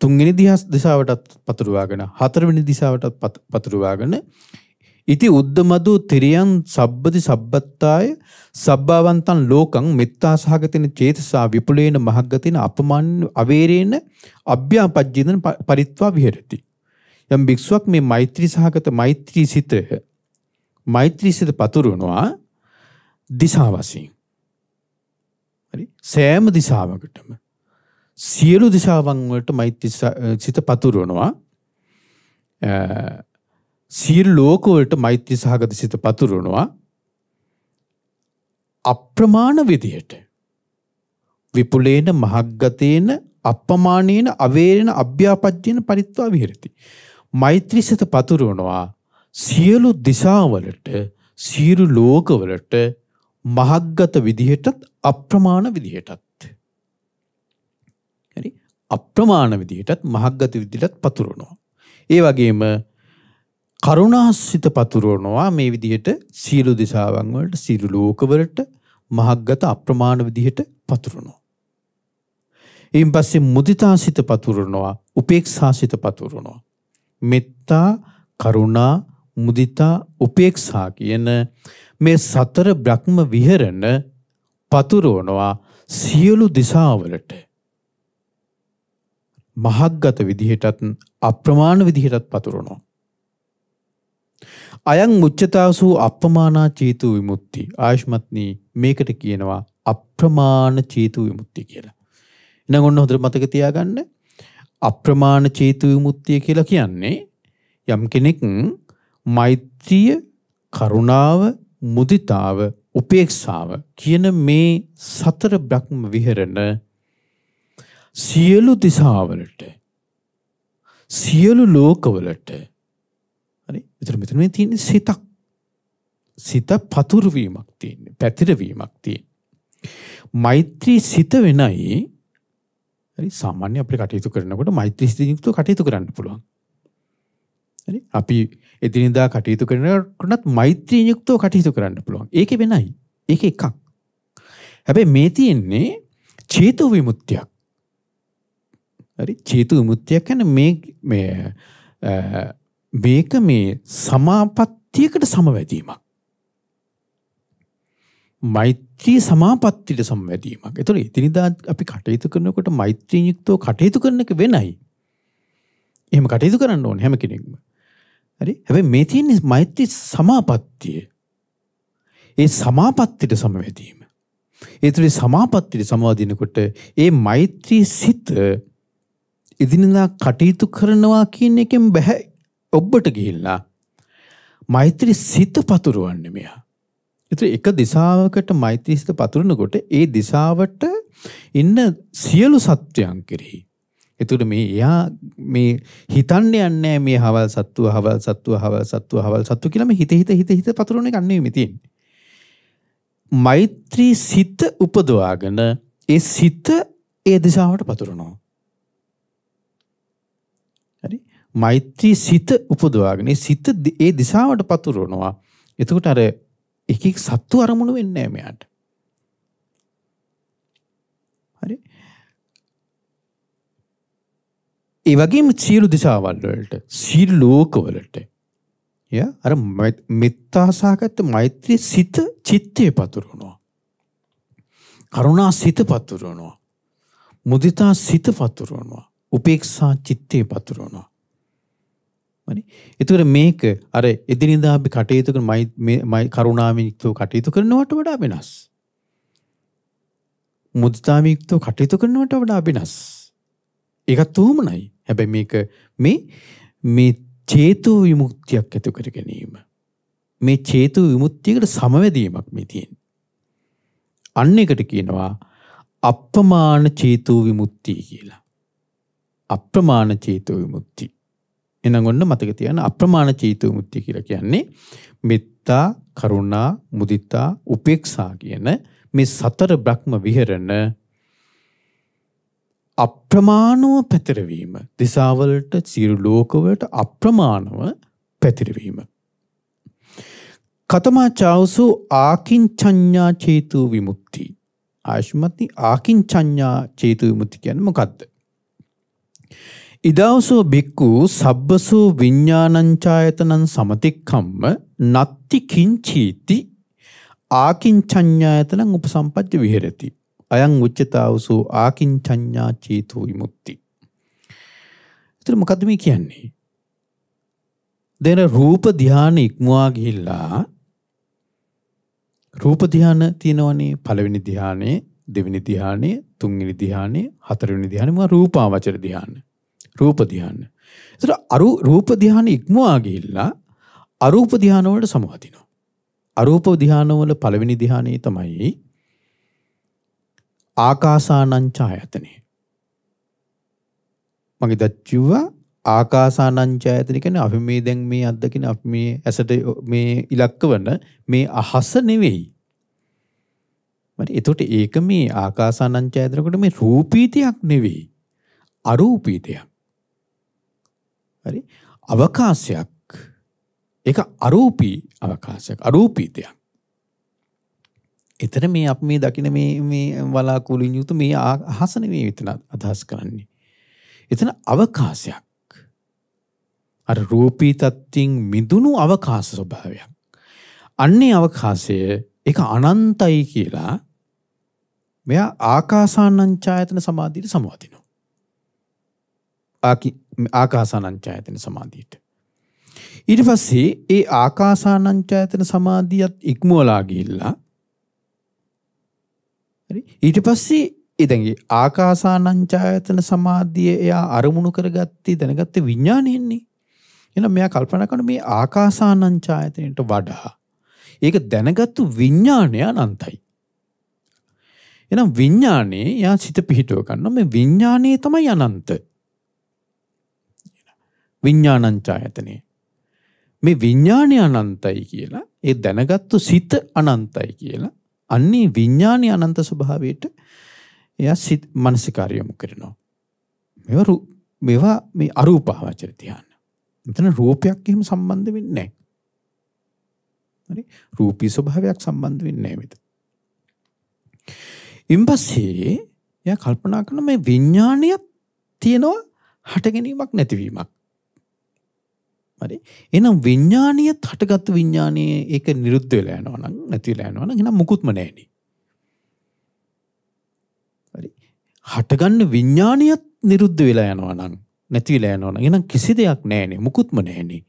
තුන්වෙනි දිශාවටත් පතුරවාගෙන හතරවෙනි දිශාවටත් පතුරවාගෙන ඉති උද්දමදු තිරියන් සබ්බති සබ්බත්තාය සබ්භාවන්තන් ලෝකං මෙත්තා සහගතින චේතසා විපුලේන මහග්ගතින අපමන් අවේරේන අභ්‍යාපජ්ජිතන පරිත්වා විහෙරති. යම් භික්ෂුවක් මේ මෛත්‍රී සහගත මෛත්‍රී සිත මෛත්‍රී සිත පතුරවනවා දිසා වශයෙන්. හරි සෑම දිසාවකටම සියලු දිසාවන් වලට මෛත්‍රී සිත පතුරවනවා. සියලු ලෝක වලට මෛත්‍රී සහගත සිත පතුරවනවා. අප්‍රමාණ විදියට විපුලේන මහග්ගතේන අපමානේන අවේරෙන අභ්‍යාපජ්ජේන පරිත්වා විහෙරති. මෛත්‍රී සිත පතුරවනවා සියලු දිසාවලට සියලු ලෝකවලට මහග්ගත විදිහටත් අප්‍රමාණ විදිහටත් හරි අප්‍රමාණ විදිහටත් මහග්ගත විදිහටත් පතුරවනවා ඒ වගේම කරුණාසිත පතුරවනවා මේ විදිහට සියලු දිසාවන් වලට සියලු ලෝකවලට මහග්ගත අප්‍රමාණ විදිහට පතුරවනවා ඊයින් පස්සේ මුදිතාසිත පතුරවනවා උපේක්ෂාසිත පතුරවනවා මෙත්තා කරුණා මුදිතා, උපේක්ෂා කියන මේ සතර බ්‍රහ්ම විහරණ පතුරවනවා සියලු දිසාවලට. මහග්ගත විදිහටත් අප්‍රමාණ විදිහටත් පතුරවනවා. අයං මුච්චතාසු අප්‍රමාණා චේතු විමුක්ති. ආයෂ්මත්නි මේකට කියනවා අප්‍රමාණ චේතු විමුක්ති කියලා. එහෙනම් ඔන්න හොඳට මතක තියාගන්න. අප්‍රමාණ චේතු විමුක්තිය කියලා කියන්නේ යම් කෙනෙක් මෛත්‍රිය කරුණාව මුදිතාව උපේක්ෂාව කියන මේ සතර බ්‍රහ්ම විහරණ සියලු දිසාවලට සියලු ලෝකවලට හරි මෙතන මෙතන මේ තියෙන සිතක් සිත පතුරවීමක් තියෙන්නේ පැතිරවීමක් තියෙන්නේ මෛත්‍රී සිත වෙනයි හරි සාමාන්‍ය අපිට කටයුතු කරනකොට මෛත්‍රී සිතින් යුක්තව කටයුතු කරන්න පුළුවන් හරි අපි එදිනිදා කටයුතු කරනකොටත් මෛත්‍රී යුක්තව කටයුතු කරන්න පුළුවන්. ඒක වෙනයි. ඒක එකක්. හැබැයි මේ තියෙන්නේ චේතු විමුක්තියක්. හරි චේතු විමුක්තියක් කියන්නේ මේ මේ මේක මේ සමාපත්තියකට සමවැදීමක්. මෛත්‍රී සමාපත්තියට සමවැදීමක්. ඒතකොට ඉතිනිදා අපි කටයුතු කරනකොට මෛත්‍රී යුක්තව කටයුතු කරන එක වෙනයි. එහෙම කටයුතු කරන්න ඕනේ හැම කෙනෙක්ම. හරි හැබැයි මේ තියෙන මෛත්‍රී සමාපත්තිය ඒ සමාපත්තියට සමවැදීම ඒතරේ සමාපත්තියට සමවදිනකොට ඒ මෛත්‍රී සිත එදිනදා කටයුතු කරනවා කියන එකෙන් බෑ ඔබට ගිහිල්ලා මෛත්‍රී සිත පතුරවන්නේ මෙයා. ඒතර එක දිශාවකට මෛත්‍රී සිත පතුරනකොට ඒ දිශාවට ඉන්න සියලු සත්වයන් කෙරෙහි එතුට මේ එයා මේ හිතන්න යන්නේ මේ හවල් සත්තුව හවල් සත්තුව හවල් සත්තුව හවල් සත්තු කියලම හිත හිත හිත හිත පතුරණ ගන්නේ මිතින්. මෛත්‍රී සිත උපදවාගෙන ඒ සිත ඒ දිසාවට පතුරනවා. හරි මෛත්‍රී සිත උපදවාගෙන සිත ඒ දිසාවට පතුරනවා. එතකොට අර එකක් සත්තු අරමුණු වෙන්නේ මෙයාට. ඒවගේම සියලු දිසාවල්වලට සිල් ලෝකවලට ය අර මෙත්තාසාගත්ත මෛත්‍රී සිත චිත්තය පතුරුණවා. කරුණා සිත පතුරුවනවා. මුදිතා සිත පතුරුවනවා. උපේක්ෂා චිත්තය පතුරුවනවා. එතුකට මේක අර එදිනිදා අපි කටයුතු මයි කරුණාමිනික්තව කටයුතු කරනවට වඩා වෙනස්. මුදතාමික්තව කටයුතු කරනවට වඩා වෙනස්. ඒකත් උවමනයි. හැබැයි මේක මේ මේ චේතු විමුක්තියක් ඇති කර ගැනීම. මේ චේතු විමුක්තියකට සමවැදීමක් මේ තියෙන්නේ. අන්න එකට කියනවා අප්‍රමාණ චේතු විමුක්තිය කියලා. අප්‍රමාණ චේතු විමුක්තිය එනම් ඔන්න මතක තියන්න අප්‍රමාණ චේතු මුත්‍ය කියලා කියන්නේ මෙත්තා, කරුණා, මුදිතා, උපේක්ෂා කියන මේ සතර බ්‍රහ්ම විහරණ අප්‍රමාණව පැතිරවීම දිසාවලට සියලු ලෝකවලට අප්‍රමාණව පැතිරවීම. කතමා චෞසු ආකින්චඤ්ඤා චේතු විමුක්ති. ආශ්මති ආකින්චඤ්ඤා චේතු විමුක්ති කියන්නේ මොකද්ද? ඉදවසෝ බික්කු සබ්බසෝ විඤ්ඤාණංචායතනං සමතික්ඛම්ම නත්ති කිංචීති ආකින්චඤ්ඤායතනං උපසම්පජ්ජ විහෙරති. අයං උච්චතාවසෝ ආකින්චඤ්ඤා චේතෝ විමුක්ති. එතන මොකද්ද මේ කියන්නේ? දෙන රූප ධාන ඉක්මවා ගිහිල්ලා රූප ධාන තියෙනවනේ පළවෙනි ධානයේ දෙවෙනි ධානයේ තුන්වෙනි ධානයේ හතරවෙනි ධානයේ මොකද රූපාවචර ධාන රූප ධාන. ඒතර අරු රූප ධාන ඉක්මවා ගිහිල්ලා අරූප ධාන වලට සමවදිනවා. අරූප ධාන වල පළවෙනි ධානයේ තමයි ආකාසානංචායතනෙ. මගේ දච්චුවා ආකාසානංචායතන කියන්නේ අපි මේ දැන් මේ අද්දකින අපි මේ ඇසට මේ ඉලක්ක වන මේ අහස නෙවෙයි. මට එතකොට ඒක මේ ආකාසානංචායතනකොට මේ රූපීතයක් නෙවෙයි. අරූපීතයක්. හරි? අවකාශයක්. ඒක අරූපී අවකාශයක්. අරූපීතයක්. එතන මේ අප මේ දකින මේ වලාකුලින් යුතු මේ අහසන මේ විතන අදහස් කරන්නේ. එතන අවකාශයක්. අ රූපී තත්තිං මිදුණු අවකාශ ස්වභාවයක්. අන්නේ අවකාශය එක අනන්තයි කියලා මෙයා ආකාසානංචායතන සමාධීයට සමාධිනවා. ආකාසානංචායතන සමාධීයට. ඊට පස්සේ ඒ ආකාසානංචායතන සමාධියත් ඉක්මුවලා ගිහිල්ලා හරි ඊට පස්සේ එදැගේ ආකාසානංචායතන සමාධිය එයා අරමුණු කරගත්තේ දැනගත්තේ විඥානයෙන්නේ එහෙනම් මෙයා කල්පනා කරන මේ ආකාසානංචායතනයට වඩා ඒක දැනගත්තු විඥානය අනන්තයි එහෙනම් විඥානේ යා සිත පිහිටව ගන්න මේ විඥානේ තමයි අනන්ත විඥානංචායතනේ මේ විඥානය අනන්තයි කියලා ඒ දැනගත්තු සිත අනන්තයි කියලා අන්නේ විඤ්ඥානය අනන්ත ස්වභාවයට එය සිත් මනසිකාරයමු කරනවා. මෙවරු මෙවා මේ අරූපාවාචර තියන්න. මෙතන රූපයක් එහෙම සම්බන්ධ වෙන්නේ නැහැ. හරි රූපී ස්වභාවයක් සම්බන්ධ වෙන්නේ නැහැ මෙතන. ඉන්පස්සේ එයා කල්පනා කරන මේ විඤ්ඥානයක් තියෙනවා හට ගැනීමක් නැතිවීමක් හරි එහෙනම් විඥානීය හටගත් විඥානීය ඒක නිරුද්ධ වෙලා යනවා නම් නැති වෙලා යනවා නම් එහෙනම් මුකුත්ම නැහෙනි හරි හටගන්න විඥානියත් නිරුද්ධ වෙලා යනවා නම් නැති වෙලා යනවා නම් එහෙනම් කිසි දෙයක් නැහෙනේ මුකුත්ම නැහෙනේ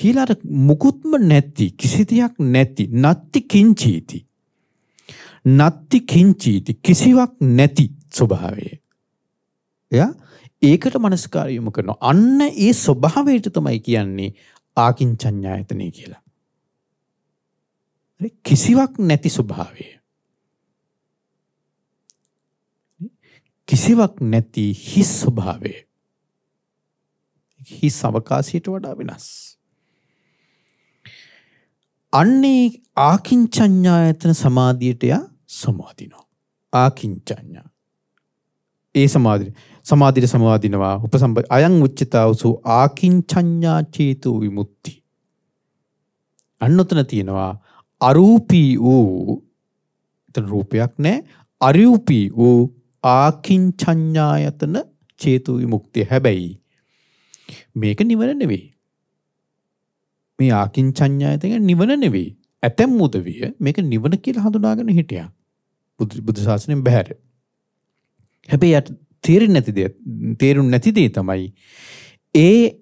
කියලා අර මුකුත්ම නැති කිසි දෙයක් නැති නත්ති කිංචීති නත්ති කිංචීති කිසිවක් නැති ස්වභාවය එයා ඒකට මනස්කාරය යොමු කරනවා. අන්න ඒ ස්වභාවයට තමයි කියන්නේ ආකින්චඤ්ඤායතනෙ කියලා. කිසිවක් නැති ස්වභාවය. කිසිවක් නැති හිස් ස්වභාවය. හිස් අවකාශයට වඩා වෙනස්. අන්නේ ආකින්චඤ්ඤායතන සමාධියට යා සමාදිනවා. ආකින්චඤ්ඤා. ඒ සමාධිය සමාධියට සමවාදිනවා උපසම්ප අයං උච්චිතාවසු ආකින්චඤ්ඤා චේතු විමුක්ති අන්නතන තියෙනවා අරූපී වූ එතන රූපයක් නැහැ අරූපී වූ ආකින්චඤ්ඤායතන චේතු විමුක්තිය හැබැයි මේක නිවන නෙවෙයි මේ ආකින්චඤ්ඤායතන නිවන නෙවෙයි ඇතැම් උදවිය මේක නිවන කියලා හඳුනාගෙන හිටියා බුදු බුදු සාසනයෙන් බැහැර හැබැයි තේරෙන්නේ නැති දේ තේරුම් නැති දේ තමයි ඒ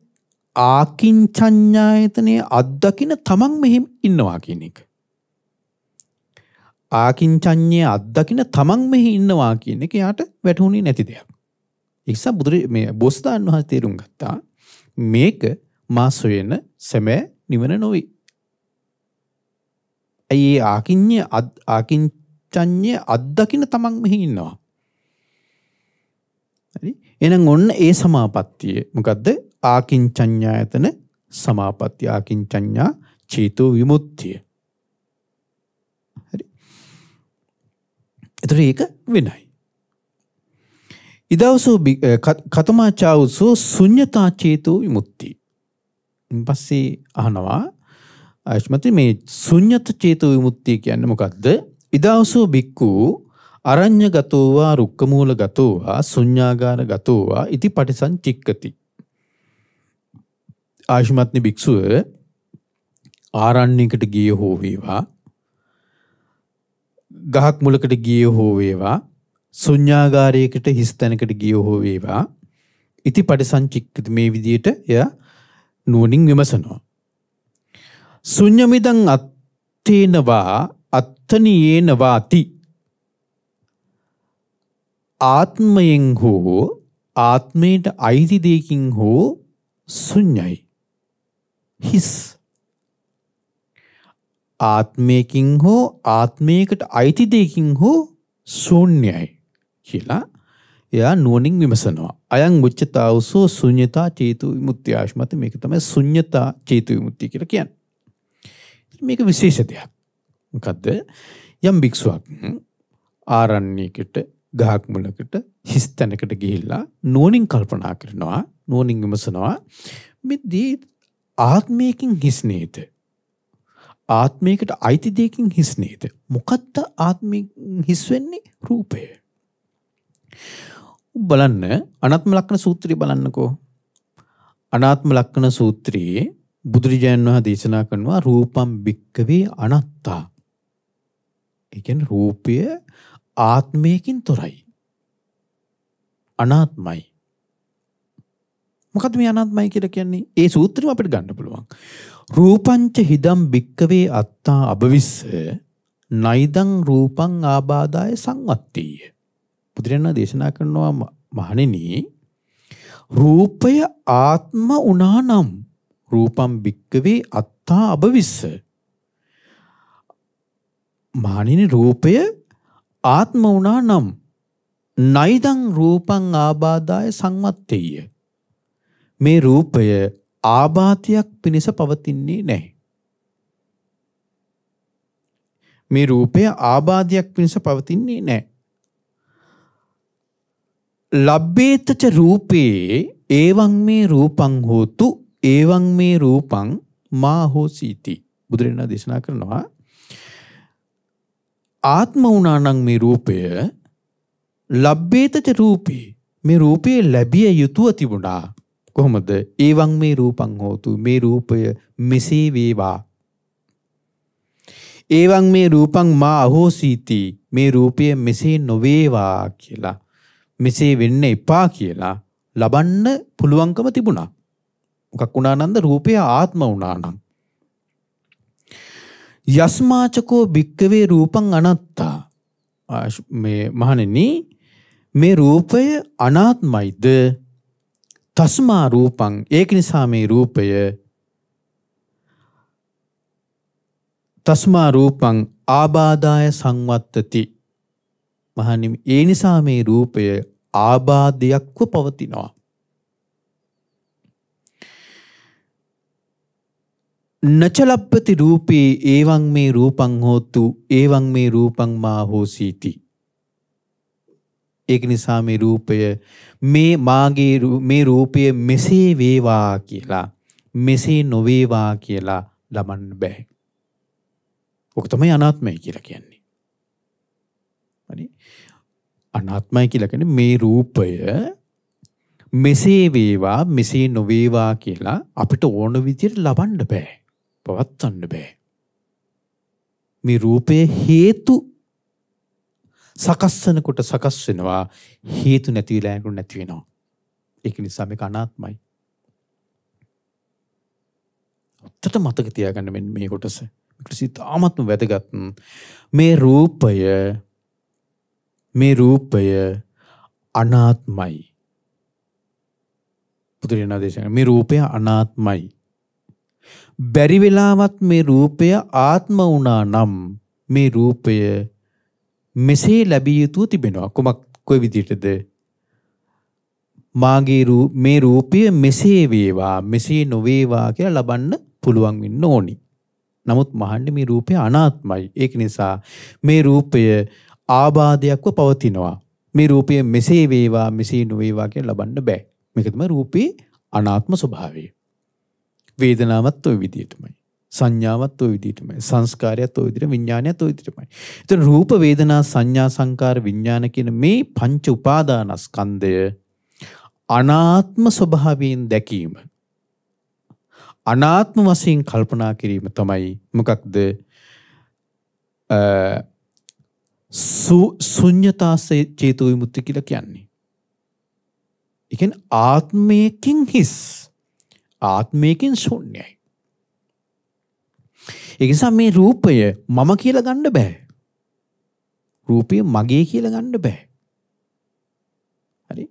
ආකින්චඤ්ඤායතනයේ අත්දකින්න තමන් මෙහෙම ඉන්නවා කියන එක. ආකින්චඤ්ඤයේ අත්දකින්න තමන් මෙහි ඉන්නවා කියන එක යාට වැටහුණේ නැති දෙයක්. ඒ නිසා බුදුරි මේ බොස්දාන් වහන්සේ තේරුම් ගත්තා මේක මා සොයන සැමෑ නිවන නොවේ. ඇයි ආකින්්‍ය ආකින්චඤ්ඤ අත්දකින්න තමන් මෙහි ඉන්නවා. හරි එහෙනම් ඔන්න ඒ සමාපත්තිය මොකද්ද ආකින්චඤ්ඤායතන සමාපත්තිය ආකින්චඤ්ඤා චේතෝ විමුක්තිය හරි එතකොට ඒක වෙනයි ඉදවසෝ කතමාචාවසෝ ශුන්්‍යතා චේතෝ විමුක්ති පස්සේ අහනවා ආයෂ්මති මේ ශුන්්‍යත චේතෝ විමුක්තිය කියන්නේ මොකද්ද ඉදවසෝ බික්කූ අරං්්‍ය ගතෝවා රුක්කමූල ගතෝවා සුඥ්ඥාගාර ගතෝවා ඉති පටිසං චික්කති. ආශිමත්න භික්‍ෂුව ආරන්නේකට ගිය හෝවේවා ගහක් මුලකට ගිය හෝවේවා සුඥ්ඥාගාරයකට හිස්තැනකට ගිය හෝවේවා ඉති පටිසංචික්කති මේ විදියට එය නුවනින් විමසනවා. සුඥ්ඥමිදං අත්තේනවා අත්තනයේනවාති ආත්මයෙන් හෝ ආත්මයට අයිති දෙයකින් හෝ ශුන්‍යයි. හිස් ආත්මයකින් හෝ ආත්මයකට අයිති දෙයකින් හෝ ශූන්‍යයි කියලා එයා නුවණින් විමසනවා. අයං මුච්චතාවසෝ ශුන්‍යතා චේතු විමුක්ති ආශ්මත මේක තමයි ශුන්‍යතා චේතු විමුක්තිය කියලා කියන්නේ. මේක විශේෂ දෙයක්. මොකද්ද? යම් භික්ෂුවක් ආරණ්‍යයකට ගහක් මුලකට හිස් තැනකට ගිහිල්ලා නුවණින් කල්පනා කරනවා නුවණින් විමසනවා මේ දී ආත්මයකින් හිස් නේද ආත්මයකට අයිති දෙයකින් හිස් නේද මොකද්ද ආත්මයෙන් හිස් වෙන්නේ රූපය බලන්න අනාත්ම ලක්ෂණ සූත්‍රය බලන්නකෝ අනාත්ම ලක්ෂණ සූත්‍රයේ බුදුරජාණන් වහන්සේ දේශනා කරනවා රූපම් භික්කවේ අනත්තා ඒ කියන්නේ රූපය ආත්මයකින් තොරයි. අනාත්මයි. මොකද මේ අනාත්මයි කියලා කියන්නේ ඒ සූත්‍රෙම අපිට ගන්න පුළුවන්. රූපංච හිදම් භික්කවේ අත්තා අභවිස්ස නයිදං රූපං ආබාදාය සංවත්තීය. බුදුරජාණන් දේශනා කරනවා මහණෙනි රූපය ආත්ම වුණා නම් රූපම් භික්කවේ අත්තා අභවිස්ස. මහණෙනි රූපය ආත්ම වුණා නම් නයිදං රූපං ආබාධාය සංවත්තේය. මේ රූපය ආබාධයක් පිණිස පවතින්නේ නැහැ. මේ රූපය ආබාධයක් පිණිස පවතින්නේ නැහැ. ලබ්බේතච රූපේ ඒවං මේ රූපං හෝතු ඒවං මේ රූපං මා හෝසීති. බුදුරණා දේශනා කරනවා ආත්ම වුණානම් මේ රූපය ලබ්බේතච රූපේ මේ රූපයේ ලැබිය යුතුව තිබුණා. කොහොමද? ඒවං මේ රූපං හෝතු මේ රූපය මෙසේ වේවා. ඒවං මේ රූපං මා අහෝසීති මේ රූපය මෙසේ නොවේවා කියලා. මෙසේ වෙන්න එපා කියලා ලබන්න පුළුවන්කම තිබුණා. මොකක් වුණා නන්ද රූපය ආත්ම වුණා නම් යස්මාචකෝ භික්කවේ රූපං අනත්තා මේ මහණෙනි මේ රූපය අනාත්මයිද තස්මා රූපං ඒක නිසා මේ රූපය තස්මා රූපං ආබාධාය සංවත්තති මහණෙනි ඒ නිසා මේ රූපය ආබාධයක්ව පවතිනවා නචලප්පති රූපේ ඒවං මේ රූපං හෝතු ඒවං මේ රූපං මා හෝසීති. ඒක නිසා මේ රූපය මේ මාගේ මේ රූපය මෙසේ වේවා කියලා මෙසේ නොවේවා කියලා ලබන්න බෑ. ඕක තමයි අනාත්මය කියලා කියන්නේ. හරි. අනාත්මය කියලා කියන්නේ මේ රූපය මෙසේ වේවා මෙසේ නොවේවා කියලා අපිට ඕන විදිහට ලබන්න බෑ. පවත්වන්න බෑ. මේ රූපය හේතු සකස්සනකොට සකස් වෙනවා හේතු නැතිවලායකට නැති වෙනවා. ඒක නිසා මේක අනාත්මයි. ඔත්තට මතක තියාගන්න මෙන්න මේ කොටස. මේකට සිතාමත්ම වැදගත් මේ රූපය මේ රූපය අනාත්මයි. බුදුරජාණන් දේශනා මේ රූපය අනාත්මයි. බැරි වෙලාවත් මේ රූපය ආත්ම වුණා නම් මේ රූපය මෙසේ ලැබිය යුතුව තිබෙනවා. කොමක් කොයි විදිහටද? මාගේ මේ රූපය මෙසේ වේවා මෙසේ නොවේවා කියලා ලබන්න පුළුවන් වෙන්න ඕනි. නමුත් මහන්න මේ රූපය අනාත්මයි. ඒක නිසා මේ රූපය ආබාධයක්ව පවතිනවා. මේ රූපය මෙසේ වේවා මෙසේ නොවේවා කියලා ලබන්න බෑ. මේක තමයි රූපේ අනාත්ම ස්වභාවය. වේදනාවත් ওই විදිහටමයි. සංඥාවත් ওই විදිහටමයි. සංස්කාරයත් ওই විදිහට විඥානයත් ওই විදිහටමයි. එතන රූප වේදනා සංඥා සංකාර විඥාන කියන මේ පංච උපාදානස්කන්ධය අනාත්ම ස්වභාවයෙන් දැකීම අනාත්ම වශයෙන් කල්පනා කිරීම තමයි මොකක්ද ශුන්්‍යතාසේ චේතෝ විමුක්ති කියලා කියන්නේ. ඒ කියන්නේ ආත්මයකින් හිස් ආත්මයකින් ශුන්‍යයි. ඒ නිසා මේ රූපය මම කියලා ගන්න බෑ. රූපය මගේ කියලා ගන්න බෑ. හරි?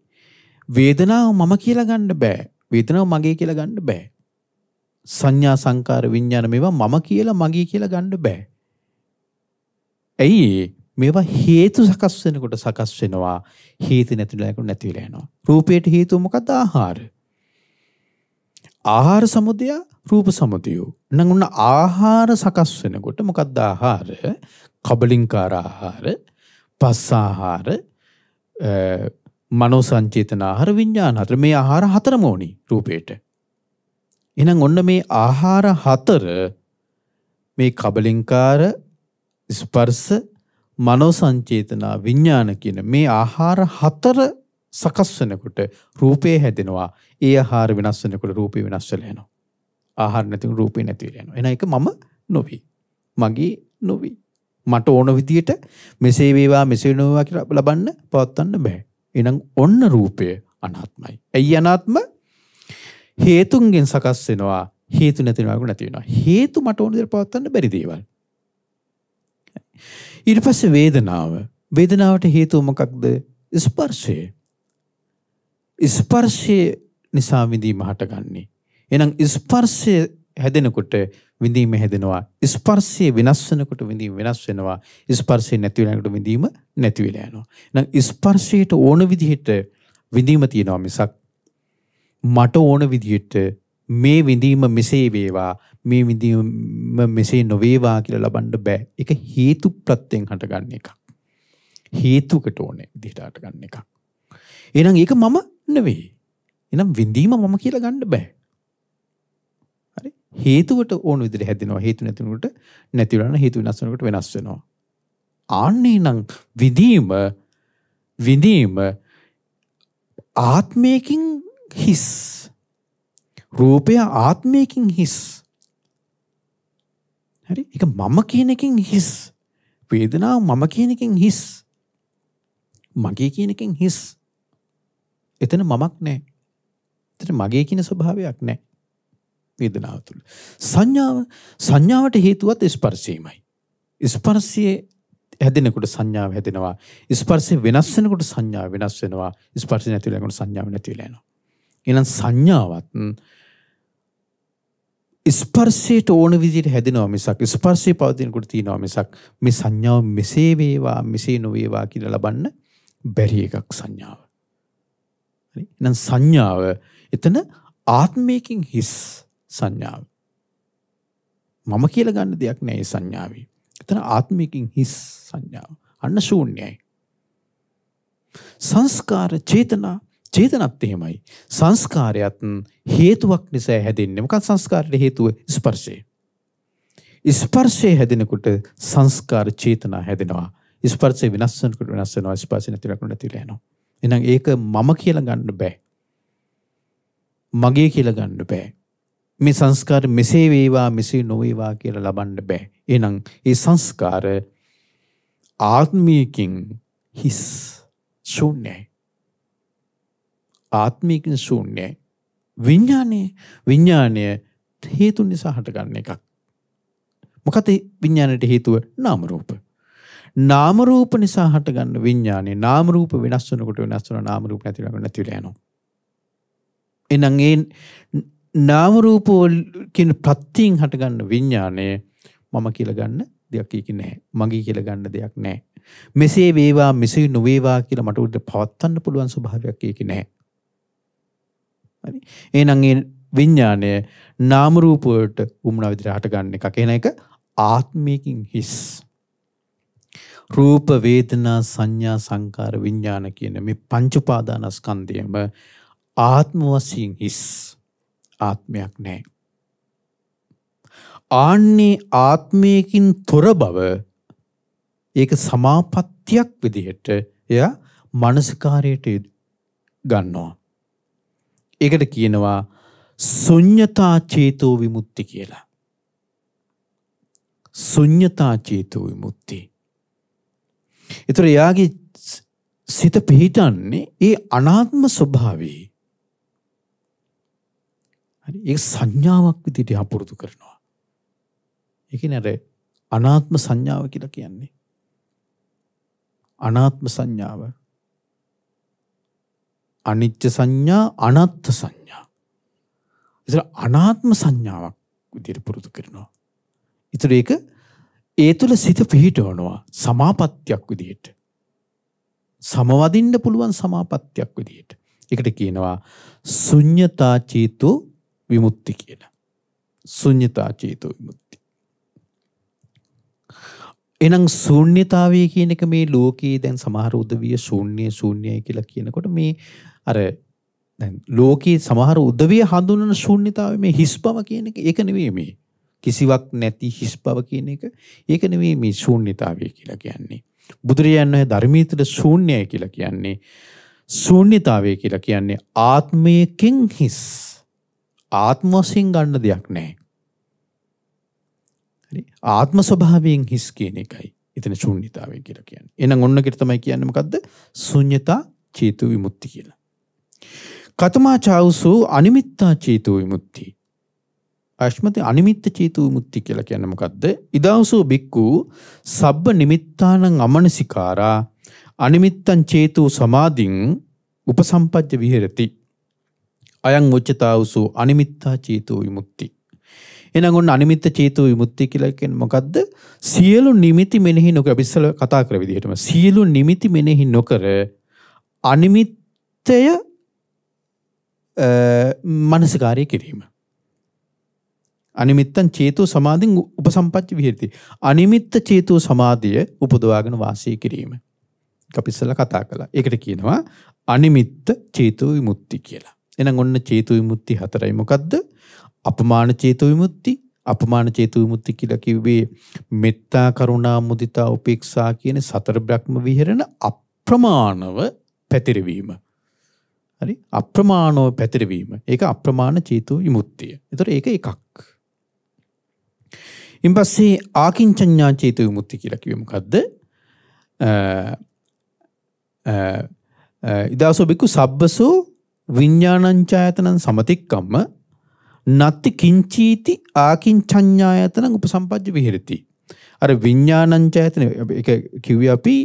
වේදනාව මම කියලා ගන්න බෑ. වේදනාව මගේ කියලා ගන්න බෑ. සංඥා සංකාර විඥාන මේවා මම කියලා මගේ කියලා ගන්න බෑ. ඇයි මේවා හේතු සකස් වෙනකොට සකස් වෙනවා හේතු නැතිලා නැති වෙලා යනවා රූපයට හේතුව මොකක්ද ආහාරය ආහාර සමුදය රූප සමුදයෝ. නම් ඔන්න ආහාර සකස් වෙනකොට මොකක්ද ආහාර? කබලින්කාර ආහාර, පස්ස ආහාර, මනෝ සංචේතන ආහාර, විඥාන ආහාර. මේ ආහාර හතරම ඕනි රූපේට. එහෙනම් ඔන්න මේ ආහාර හතර මේ කබලින්කාර ස්පර්ශ මනෝ සංචේතනා විඥාන කියන මේ ආහාර හතර සකස් වෙනකොට රූපේ හැදෙනවා. ඒ ආහාර වෙනස් වෙනකොට රූපේ වෙනස් වෙලා යනවා. ආහාර නැතිව රූපේ නැති වෙලා යනවා. එහෙනම් ඒක මම නොවේ. මගේ නොවේ. මට ඕන විදියට මෙසේ වේවා මෙසේ නොවේවා කියලා ලබන්න පවත්වන්න බෑ. එහෙනම් ඔන්න රූපය අනාත්මයි. ඇයි අනාත්ම? හේතුන්ගෙන් සකස් වෙනවා. හේතු නැතිවෙනවා නැති වෙනවා. හේතු මට ඕන විදියට පවත්වන්න බැරි දේවල්. ඊට පස්සේ වේදනාව. වේදනාවට හේතුව මොකක්ද? ස්පර්ශය. ස්පර්ශයේ නිසා විඳීම හටගන්නේ. එහෙනම් ස්පර්ශය හැදෙනකොට විඳීම හැදෙනවා. ස්පර්ශය වෙනස් වෙනකොට විඳීම වෙනස් වෙනවා. ස්පර්ශය නැති වෙනකොට විඳීම නැති වෙලා යනවා. එහෙනම් ස්පර්ශයට ඕන විදිහට විඳීම තියෙනවා මිසක් මට ඕන විදිහට මේ විඳීම මෙසේ වේවා මේ විඳීම මෙසේ නොවේවා කියලා ලබන්න බෑ. ඒක හේතු ප්‍රත්‍යයෙන් හටගන්න එකක්. හේතුකට ඕනේ විදිහට හටගන්න එකක්. එහෙනම් ඒක මම නෙවෙයි. එනම් විඳීම මම කියලා ගන්න බෑ. හරි? හේතුවට ඕන විදිහට හැදෙනවා. හේතු නැතිනකොට නැති වෙනවා. හේතු වෙනස් වෙනකොට වෙනස් වෙනවා. ආන්නේ නම් විඳීම විඳීම ආත්මයකින් හිස් රූපය ආත්මයකින් හිස් හරි ඒක මම කියන එකෙන් හිස් වේදනාව මම කියන එකෙන් හිස් මගේ කියන එකෙන් හිස් එතන මමක් නෑ. එතන මගේ කියන ස්වභාවයක් නෑ. වේදනාව තුළ. සංඥාව සංඥාවට හේතුවත් ස්පර්ශයමයි. ස්පර්ශයේ හැදෙනකොට සංඥාව හැදෙනවා. ස්පර්ශය වෙනස් වෙනකොට සංඥාව වෙනස් වෙනවා. ස්පර්ශය නැති වෙලා යනකොට සංඥාව නැති වෙලා යනවා. එහෙනම් සංඥාවත් ස්පර්ශයට ඕන විදිහට හැදෙනවා මිසක් ස්පර්ශය පවතිනකොට තියෙනවා මිසක් මේ සංඥාව මෙසේ වේවා මෙසේ නොවේවා කියලා ලබන්න බැරි එකක් සංඥාව. එහෙනම් සංඥාව එතන ආත්මයකින් හිස් සංඥාව. මම කියලා ගන්න දෙයක් නෑ මේ සංඥාවේ. එතන ආත්මයකින් හිස් සංඥාව. අන්න ශූන්‍යයි. සංස්කාර චේතනා චේතනත් එහෙමයි. සංස්කාරයත් හේතුවක් නිසා හැදෙන්නේ. මොකක්ද සංස්කාරයේ හේතුව? ස්පර්ශය. ස්පර්ශය හැදෙනකොට සංස්කාර චේතනා හැදෙනවා. ස්පර්ශය වෙනස් වෙනකොට වෙනස් වෙනවා. ස්පර්ශය නැතිවෙනකොට නැතිලා යනවා. එහෙනම් ඒක මම කියලා ගන්න බෑ. මගේ කියලා ගන්න බෑ. මේ සංස්කාර මෙසේ වේවා මෙසේ නොවේවා කියලා ලබන්න බෑ. එහෙනම් ඒ සංස්කාර ආත්මිකින් හිස් ශූන්‍යයි. ආත්මිකින් ශූන්‍යයි. විඥානේ විඥානය හේතු නිසා හටගන්න එකක්. මොකද විඥානයට හේතුව නාම රූප. නාම රූප නිසා හටගන්න විඥානේ නාම රූප වෙනස් වෙනකොට වෙනස් වෙනවා නාම රූප නැති වෙනවා නැති වෙලා යනවා. එහෙනම් ඒ නාම රූප කියන ප්‍රත්‍යයෙන් හටගන්න විඥානේ මම කියලා ගන්න දෙයක් ඒක නෑ. මගේ කියලා ගන්න දෙයක් නෑ. මෙසේ වේවා මෙසේ නොවේවා කියලා මට උඩ පවත්වන්න පුළුවන් ස්වභාවයක් ඒක නෑ. හරි. එහෙනම් ඒ විඥානය නාම රූප වලට උමනා විදිහට හටගන්න එකක්. එහෙනම් ඒක ආත්මයකින් හිස්. රූප වේදනා සංඥා සංකාර විඥාන කියන මේ පංච උපාදානස්කන්ධයම ආත්ම වශයෙන් හිස් ආත්මයක් නැහැ. ආන්නේ ආත්මයකින් තොර බව ඒක සමාපත්තියක් විදිහට එයා මානසිකාරයට ගන්නවා. ඒකට කියනවා ශුන්්‍යතා චේතෝ විමුක්ති කියලා. ශුන්්‍යතා චේතෝ විමුක්ති. ඒතර එයාගේ සිත පිහිටන්නේ ඒ අනාත්ම ස්වභාවයේ. හරි ඒක සංඥාවක් විදිහට හපුරුදු කරනවා. ඒ කියන්නේ අර අනාත්ම සංඥාව කියලා කියන්නේ. අනාත්ම සංඥාව. අනිච්ච සංඥා අනාත්ම සංඥා. ඒතර අනාත්ම සංඥාවක් විදිහට පුරුදු කරනවා. ඒතර ඒක ඒ තුළ සිත පිහිටවනවා සමාපත්තියක් විදියට. සමවදින්න පුළුවන් සමාපත්තියක් විදියට. එකට කියනවා සුඤ්ඤතා චේතු විමුක්ති කියලා. සුඤ්ඤතා චේතු විමුක්ති. එහෙනම් ශූන්‍යතාවය කියන එක මේ ලෝකයේ දැන් සමහර උදවිය ශූන්‍ය ශූන්‍යයි කියලා කියනකොට මේ අර දැන් ලෝකයේ සමහර උදවිය හඳුනන ශූන්‍යතාවය මේ හිස් බව කියන එක ඒක නෙවෙයි මේ. කිසිවක් නැති හිස් බව කියන එක ඒක නෙවෙයි මේ ශූන්‍යතාවය කියලා කියන්නේ. බුදුරජාණන් වහන්සේ ධර්මයේ තුල ශූන්‍යය කියලා කියන්නේ ශූන්‍යතාවය කියලා කියන්නේ ආත්මයකින් හිස් ආත්ම වශයෙන් ගන්න දෙයක් නැහැ. හරි ආත්ම ස්වභාවයෙන් හිස් කියන එකයි එතන ශූන්‍යතාවය කියලා කියන්නේ. එහෙනම් ඔන්න කිට තමයි කියන්නේ මොකද්ද? ශූන්‍යතා චේතු විමුක්ති කියලා. කතමා චෞසු අනිමිත්තා චේතු විමුක්ති. අශ්මත අනිමිත්ත චේතු මුත්ති කියලා කියන්නේ මොකද්ද? ඉදවසෝ බික්කු සබ්බ නිමිත්තානං අමනසිකාරා අනිමිත්තං චේතු සමාධින් උපසම්පජ්ජ විහෙරති. අයං උච්චතාවසෝ අනිමිත්තා චේතු විමුක්ති. එහෙනම් ඔන්න අනිමිත්ත චේතු විමුක්ති කියලා කියන්නේ මොකද්ද? සියලු නිමිති මෙනෙහි නොකර අපි ඉස්සෙල්ලා කතා කර විදිහටම සියලු නිමිති මෙනෙහි නොකර අනිමිත්තය අ මනසකාරය කිරීම. අනිමිත්තන් චේතෝ සමාධින් උපසම්පච්ච විහෙරති. අනිමිත්ත චේතෝ සමාධිය උපදවාගෙන වාසය කිරීම. අපි ඉස්සෙල්ලා කතා කළා. ඒකට කියනවා අනිමිත්ත චේතෝ විමුක්ති කියලා. එහෙනම් ඔන්න චේතෝ විමුක්ති හතරයි මොකද්ද? අපමාන චේතෝ විමුක්ති, අපමාන චේතු විමුක්ති කියලා කිව්වේ මෙත්තා කරුණා මුදිතා උපේක්ෂා කියන සතර බ්‍රහ්ම විහරණ අප්‍රමාණව පැතිරවීම. හරි අප්‍රමාණව පැතිරවීම. ඒක අප්‍රමාණ චේතු විමුක්තිය. ඒතර ඒක එකක්. ඉන්පස්සේ ආකින්චඤ්ඤා චේතු විමුක්ති කියලා කිව්වෙ මොකද්ද? ඉදාසෝ බිකු සබ්බසෝ විඤ්ඤාණංචායතනං සමතික්කම්ම නත්ති කිංචීති ආකින්චඤ්ඤායතනං උපසම්පජ්ජ විහෙරති. අර විඤ්ඤාණංචායතන ඒක කිව්වේ අපි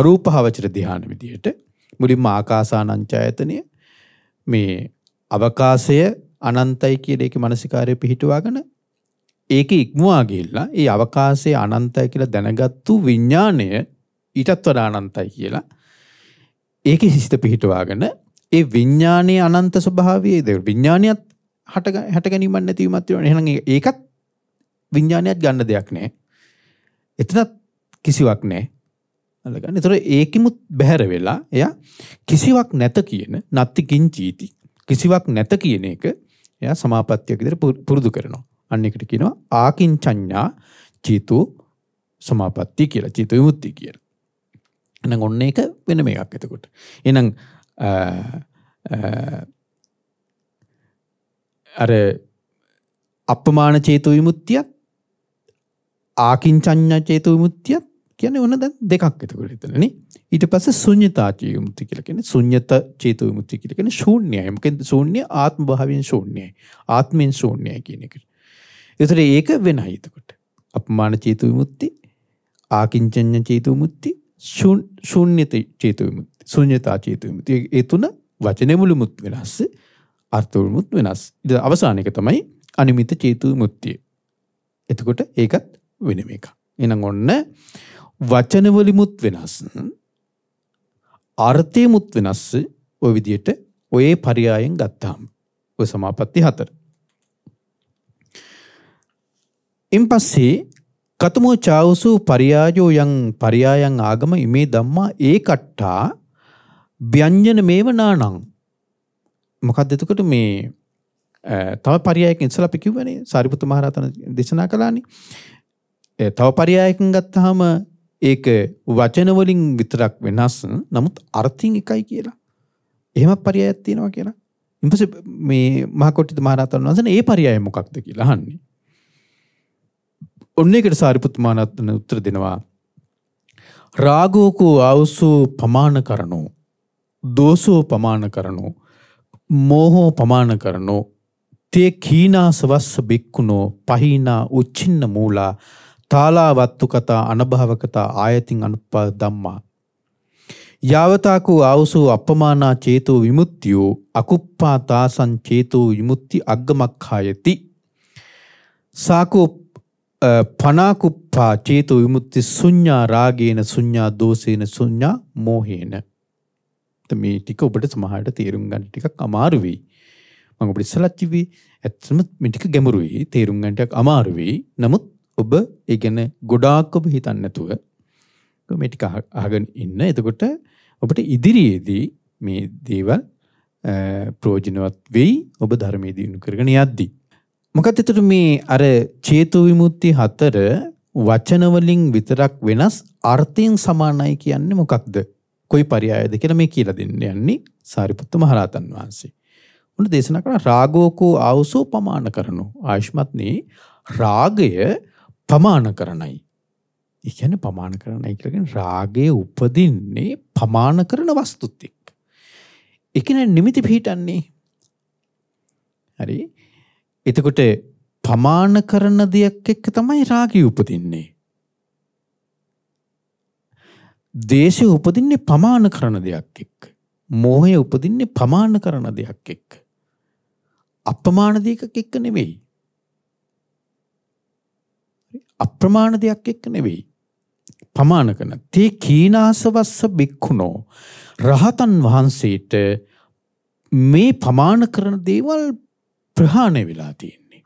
අරූපහවචර ධ්‍යාන විදියට මුලින්ම ආකාසානංචායතනය මේ අවකාශය අනන්තයි කියලා ඒකේ මානසිකාරය පිහිටුවාගෙන ඒක ඉක්මවා ගිල්ලා ඒ අවකාසේ අනන්තයි කියලා දැනගත්තු විඤ්ඥානය ඊටත් වඩා අනන්තයි කියලා ඒක හිස්ත පිහිටවාගෙන ඒ විඤ්ඥානය අනන්ත ස්වභාවේ දෙ විඤ්ඥානයත් හට හැටගැනීම නැතිවීමත්වන හ ඒකත් විඤ්ඥානයක් ගන්න දෙයක් නෑ එතනත් කිසිවක් නෑ අලගන්න තොර ඒකමුත් බැහැර වෙලා එය කිසිවක් නැත කියන නත්ති කින්චීති කිසිවක් නැත කියන එක එය සමාපත්යක් ඉදිර පුරුදු කරනවා අන්න එකට කියනවා ආකින්චඤ්ඤා චේතු සමාපatti කියලා චේතු විමුක්ති කියලා. එහෙනම් ඔන්න ඒක වෙනම එකක් එතකොට. එහෙනම් අර අපමාන චේතු විමුක්තියත් ආකින්චඤ්ඤා චේතු විමුක්තියත් කියන්නේ ඔන්න දැන් දෙකක් එතකොට එතනනේ. ඊට පස්සේ ශුන්‍යතා චේතු විමුක්ති කියලා කියන්නේ ශුන්‍යත චේතු විමුක්ති කියලා කියන්නේ ශූන්‍යයි. මොකද ශූන්‍ය ආත්ම භාවයෙන් ශූන්‍යයි. ආත්මෙන් ශූන්‍යයි කියන එකට. එතර ඒක වෙන හිතකොට. අපමාන චේතු විමුත්ති ආකින්චඥ චේතු මුත්ති ශුන්්‍යත චේතු විමුත්ති සුඥතා චේතු විමුති ඒ තුන වචනමුළු මුත් වෙනස්ස අර්ථවලමුත් වෙනස් ඉ අවසානක තමයි අනිමිත චේතු මුත්තිය. එතකොට ඒකත් වෙනම එක. එනම් ඔන්න වචනවලිමුත් වෙනස් අර්ථයමුත් වෙනස් ඔය විදියට ඔයේ පරියායෙන් ගත්තාම් ඔය සමාපත්ති හතර ඉන් පස්සේ කතුමෝ චාවසු පරියාජෝ යං පරියායන් ආගම ඉමේ ධම්මා ඒ කට්ටා ව්‍යංජන මේව නානං මොකක්ද එතකොට මේ තව පරියායකින් ඉස්සලා අපි කිව්වනේ සාරිපුත් මහ රහතන් දේශනා කළානේ තව පරියායකින් ගත්තාම ඒක වචන වලින් විතරක් වෙනස් නමුත් අර්ථින් එකයි කියලා එහෙමත් පරියායක් තියෙනවා කියලා ඊපස්සේ මේ මහ කොටිත මහ රහතන් වහන්සේ මේ පරියාය මොකක්ද කියලා අහන්නේ ඔන්න එකට සාරිපුත් මහානත්තන උත්තර දෙනවා රාගෝකෝ ආවුසෝ පමාන කරනෝ දෝසෝ පමාන කරනෝ මෝහෝ පමාන කරනෝ තේ කීනාසවස්ස බික්කුණෝ පහිනා උච්චින්න මූලා තාලාවත්තු කතා අනභාවකතා ආයතින් අනුපා දම්මා යාවතාකෝ ආවුසෝ අපමානා චේතෝ විමුත්තියෝ අකුප්පා තාසං චේතෝ විමුත්ති අග්ගමක්ඛායති සාකෝ පනාකුප්පා චේතෝ විමුක්ති සුඤ්ඤා රාගේන සුඤ්ඤා දෝසේන සුඤ්ඤා මෝහේන. මේ ටික ඔබට සමහරට තේරුම් ගන්න ටිකක් අමාරු වෙයි. මම ඔබට ඉස්සලත් කිව්වේ ඇත්තම මේ ටික ගැඹුරුයි තේරුම් ගන්න ටිකක් අමාරු වෙයි. නමුත් ඔබ ඒ ගැන ගොඩාක් ඔබ හිතන්නේ නැතුව මේ ටික අහගෙන ඉන්න. එතකොට ඔබට ඉදිරියේදී මේ දේවල් ප්‍රයෝජනවත් වෙයි ඔබ ධර්මයේ දිනු කරගෙන යද්දී. මොකද එතකොට මේ අර චේතු විමුක්ති හතර වචන වලින් විතරක් වෙනස් අර්ථයෙන් සමානයි කියන්නේ මොකක්ද? කොයි පරයයද කියලා මේ කියලා දෙන්න යන්නේ සාරිපුත්ත මහරහතන් වහන්සේ. උන් දේශනා කරන රාගෝකෝ ආවසෝ පමාන කරනෝ ආයෂ්මත්නි රාගය පමාන කරනයි. ඒ කියන්නේ පමාන කරනයි කියලා කියන්නේ රාගයේ උපදින්නේ පමාන කරන වස්තුත් එක්ක. ඒ කියන්නේ නිමිති පිහිටන්නේ. හරි. එතකොට ප්‍රමාණ කරන දෙයක් එක්ක තමයි රාගය උපදින්නේ. දේශය උපදින්නේ ප්‍රමාණ කරන දෙයක් එක්ක. මෝහය උපදින්නේ ප්‍රමාණ කරන දෙයක් එක්ක. අප්‍රමාණ දෙයක් එක්ක නෙවෙයි. අප්‍රමාණ දෙයක් එක්ක නෙවෙයි. ප්‍රමාණ කරන තේ කීනාසවස්ස බික්ඛුනෝ රහතන් වහන්සේට මේ ප්‍රමාණ කරන දේවල් ප්‍රහාණය වෙලා තියෙන්නේ.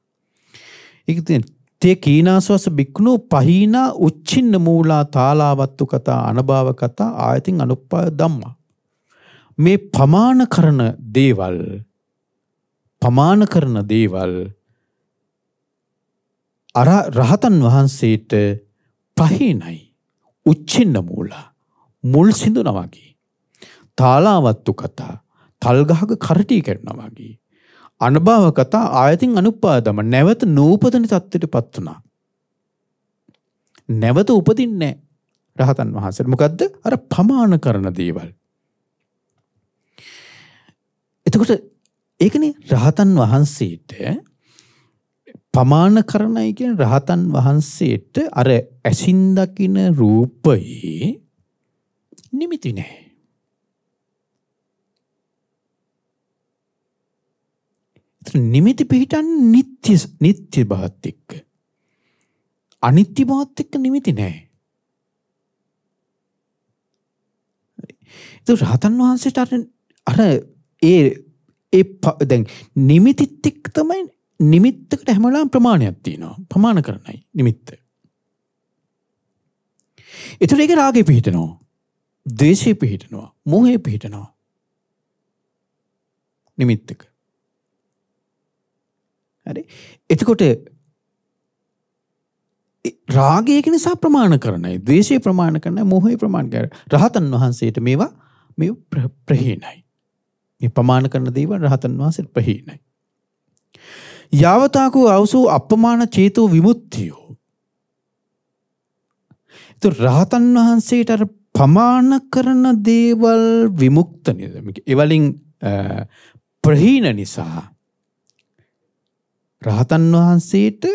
ඒක තියෙන තේ කීනාස්වස බික්නෝ පහීනා උච්චින්න මූලා තාලාවත්තු කතා අනභාව කතා ආයතින් අනුප්පා ධම්මා. මේ ප්‍රමාණ කරන දේවල් ප්‍රමාණ කරන දේවල් අර රහතන් වහන්සේට පහිනයි උච්චින්න මූලා මුල් සිඳුනා වගේ තාලාවත්තු කතා තල්ගහක කරටි කැඩුනා වගේ අනභාව කතා ආයතින් අනුපාදම නැවත නූපදන තත්ත්වයට පත් වුණා. නැවත උපදින්නේ රහතන් වහන්සේට. මොකද්ද? අර ප්‍රමාණ කරන දේවල්. එතකොට ඒකනේ රහතන් වහන්සේට ප්‍රමාණ කරනයි කියන රහතන් වහන්සේට අර ඇසින් දකින රූපයේ නිමිති නැහැ. නිමිති පිහිටන්නේ නিত্য නিত্য බවත් එක්ක. අනිත්‍ය බවත් එක්ක නිමිති නැහැ. ඒ රහතන් වහන්සේට අර අර ඒ ඒ දැන් නිමිතිත් එක්ක තමයි නිමිත්තකට හැම වෙලාවෙම ප්‍රමාණයක් තියෙනවා. ප්‍රමාණ කරනයි නිමිත්ත. ඒතර ඒක රාගේ පිහිටනවා. ද්වේෂේ පිහිටනවා. මෝහේ පිහිටනවා. නිමිත්තක. හරි එතකොට රාගයක නිසා ප්‍රමාණ කරනයි දේශය ප්‍රමාණ කරන මොහොහි ප්‍රමාණ කර රහතන් වහන්සේට මේවා මේ ප්‍රහීනයි මේ ප්‍රමාණ කරන දේව රහතන් වහන්සේට ප්‍රහීනයි යාවතාකු අවසූ අපමාන චේතෝ විමුක්තියෝ එතකොට රහතන් වහන්සේට අර පමාණ කරන දේවල් විමුක්ත නේද? ඒ වලින් ප්‍රහීන නිසා රහතන් වහන්සේට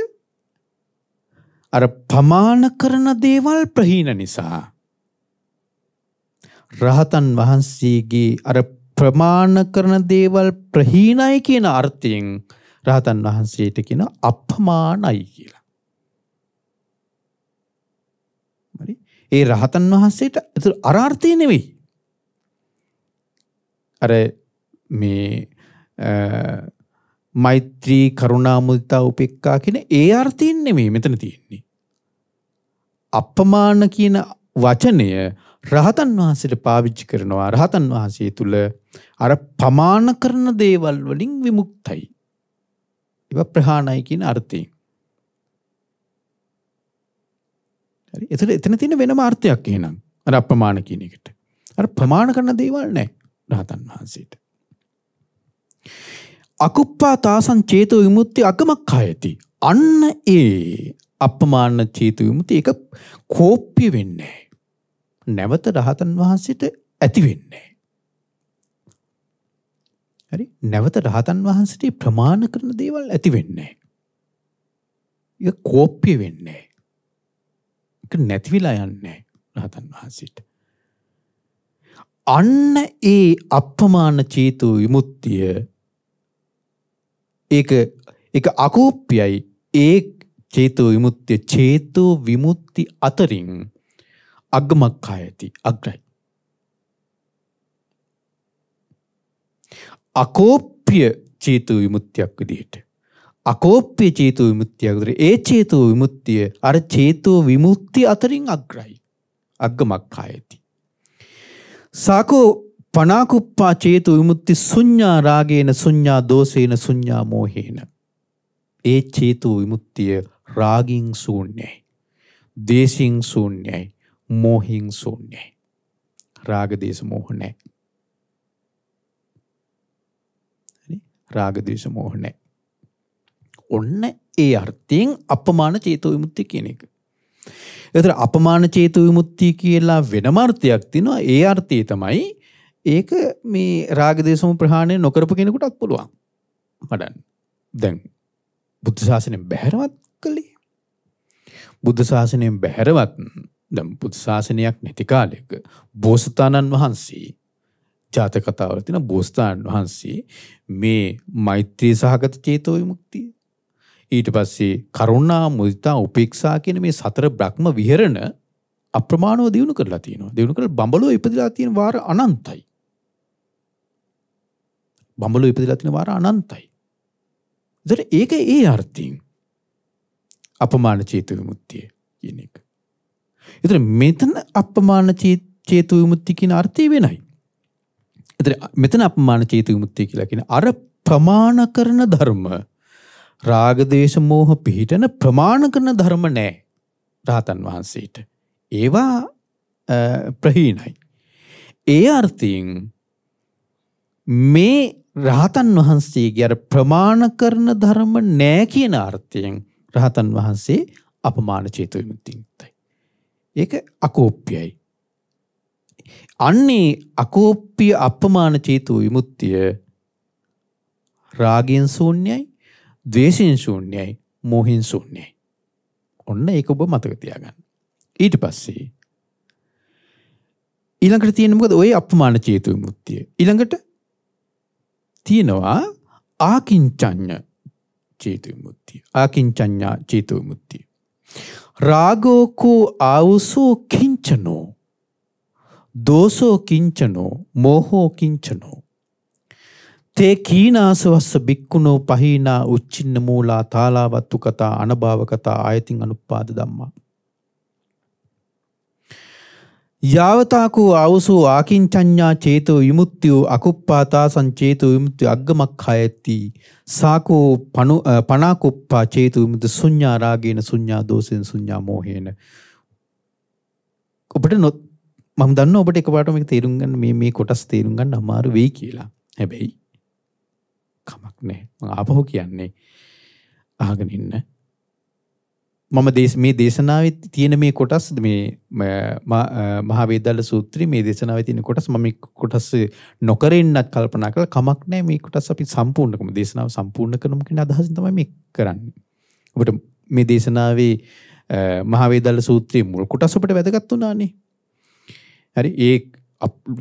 අර පමාන කරන දේවල් ප්‍රහීන නිසා රහතන් වහන්සේගේ අර ප්‍රමාණ කරන දේවල් ප්‍රහීනයි කියන අර්ථයෙන් රහතන් වහන්සේට කියන අපමානයි කියලා. හරි? ඒ රහතන් වහන්සේට ඒතර අරාර්ථය නෙවෙයි. අර මේ මෛත්‍රී කරුණා මුදිතා උපේක්ඛා කියන ඒ අර්ථයෙන් නෙමෙයි මෙතන තියෙන්නේ. අප්පමාන කියන වචනය රහතන් වහන්සේට පාවිච්චි කරනවා රහතන් වහන්සේ තුල අර පමාන කරන දේවල් වලින් විමුක්තයි. ඒවා ප්‍රහාණයි කියන අර්ථයෙන්. හරි. එතන එතන තියෙන වෙනම අර්ථයක් එහෙනම්. අර අප්‍රමාණ කියන එකට. අර ප්‍රමාණ කරන දේවල් නැහැ රහතන් වහන්සේට. අකුප්පා තාසං චේතු විමුක්ති අකමක්ඛයති. අන්න ඒ අපමාන චේතු විමුක්ති එක කෝප්‍ය වෙන්නේ නැවත රහතන් වහන්සේට ඇති වෙන්නේ හරි නැවත රහතන් වහන්සේට ප්‍රමාණ කරන දේවල් ඇති වෙන්නේ ඒක කෝප්‍ය වෙන්නේ ඒක නැති වෙලා යන්නේ රහතන් වහන්සේට අන්න ඒ අපමාන චේතු විමුක්තිය ඒක එක අකෝප්‍යයි ඒ චේතෝ විමුත්තිය චේතෝ විමුත්ති අතරින් අග්ගමක්ඛා ඇති අග්‍රයි. අකෝප්‍ය චේතෝ විමුක්තියක් විදිහට. අකෝප්‍ය චේතෝ විමුක්තියක් විදිහට ඒ චේතෝ විමුක්තිය අර චේතෝ විමුක්ති අතරින් අග්‍රයි. අග්ගමක්ඛා ඇති. සාකෝ පනාකුප්පා චේතු විමුක්ති සුඤ්ඤා රාගේන සුඤ්ඤා දෝසේන සුඤ්ඤා මෝහේන. ඒ චේතු විමුක්තිය රාගින් ශූන්‍යයි. දේශින් ශූන්‍යයි. මෝහින් ශූන්‍යයි. රාග දේශ මෝහ නැහැ. හරි? රාග දේශ මෝහ නැහැ. ඔන්න ඒ අර්ථයෙන් අපමාන චේතු විමුක්තිය කියන එක. එතන අපමාන චේතු විමුක්තිය කියලා වෙනම අර්ථයක් තියෙනවා. ඒ අර්ථය තමයි ඒක මේ රාගදේශම ප්‍රහාණය නොකරපු කෙනෙකුටත් පුළුවන් මඩන් දැන් බුද්ධ ශාසනයෙන් බැහැරවත් කළේ බුද්ධ ශාසනයෙන් බැහැරවත් දැන් බුද්ධ ශාසනයක් නැති කාලයක බෝසතාණන් වහන්සේ ජාතක කතාවල තියෙන බෝසතාණන් වහන්සේ මේ මෛත්‍රී සහගත චේතෝ විමුක්තිය ඊට පස්සේ කරුණා මුදිතා උපේක්ෂා කියන මේ සතර බ්‍රහ්ම විහරණ අප්‍රමාණව දිනු කරලා තියෙනවා. දිනු කරලා බඹලෝ ඉපදලා තියෙන වාර අනන්තයි. බඹලු ඉපදිලා තියෙන වාර අනන්තයි. ඒතර ඒක ඒ අර්ථයෙන් අපමාන චේතු විමුක්තිය කියන එක. ඒතර මෙතන අපමාන චේතු විමුක්තිය කියන අර්ථය වෙනයි. ඒතර මෙතන අපමාන චේතු විමුක්තිය කියලා කියන අර ප්‍රමාණ කරන ධර්ම රාග දේශ මෝහ පිහිටන ප්‍රමාණ කරන ධර්ම නැහැ රහතන් වහන්සේට. ඒවා ප්‍රහීනයි. ඒ අර්ථයෙන් මේ රහතන් වහන්සේගේ අර ප්‍රමාණ කරන ධර්ම නෑ කියන අර්ථයෙන් රහතන් වහන්සේ අපමාන චේතු විමුක්තිය යුක්තයි. ඒක අකෝප්‍යයි. අන්නේ අකෝප්‍ය අපමාන චේතු විමුක්තිය රාගයෙන් ශූන්‍යයි, ද්වේෂයෙන් ශූන්‍යයි, මෝහෙන් ශූන්‍යයි. ඔන්න ඒක ඔබ මතක තියාගන්න. ඊට පස්සේ ඊළඟට තියෙන මොකද ওই අපමාන චේතු විමුක්තිය. ඊළඟට තියෙනවා ආකින්චඤ්ඤ චේතු විමුක්තිය. ආකින්චඤ්ඤා චේතු විමුක්තිය. රාගෝකෝ ආවුසෝ කිංචනෝ දෝසෝ කිංචනෝ මෝහෝ කිංචනෝ තේ කීනාසවස්ස බික්කුණෝ පහීනා උච්චින්න මූලා තාලාවත්තු කතා අනභාව කතා ආයතින් අනුපාද ධම්මා යාවතාකූ අවසූ ආකින්චඥා චේතෝ විමුත්තියූ අකුප්පාතා සංචේතෝ විමුත්ති අග්ගමක් හයඇත්තිී. සාකෝ පනාකුප්පා චේතු විමුද සුඥාරාගේන සුඥා දෝසෙන් සුඥා මෝහේන. ඔබට නොත් මම දන්න ඔබට එකපාටම තේරුම්ගන්න මේ මේ කොටස් තේරුම්ගන්න අමාරු වෙයි කියලා හැබැයි කමක් නෑ ආපහු කියන්නේ ආගෙන ඉන්න මම දේශ මේ දේශනාවත් තියෙන මේ කොටස් මේ මහාවේදල සූත්‍රී මේ දේශනාව තියෙන කොටස් මම කොටස් නොකරෙන්න්නත් කල්පනා කළ කමක් නෑ මේ කොටස් අපි සම්පූර්ණකම දේශනාව සම්පූර්ණ කරනම කෙන අදහස තමයි මේ කරන්නේ. ඔබට මේ දේශනාවේ මහාවේදල සූත්‍රයේ මුල් කොටස් අපට වැදගත් වුණානේ. හරි ඒ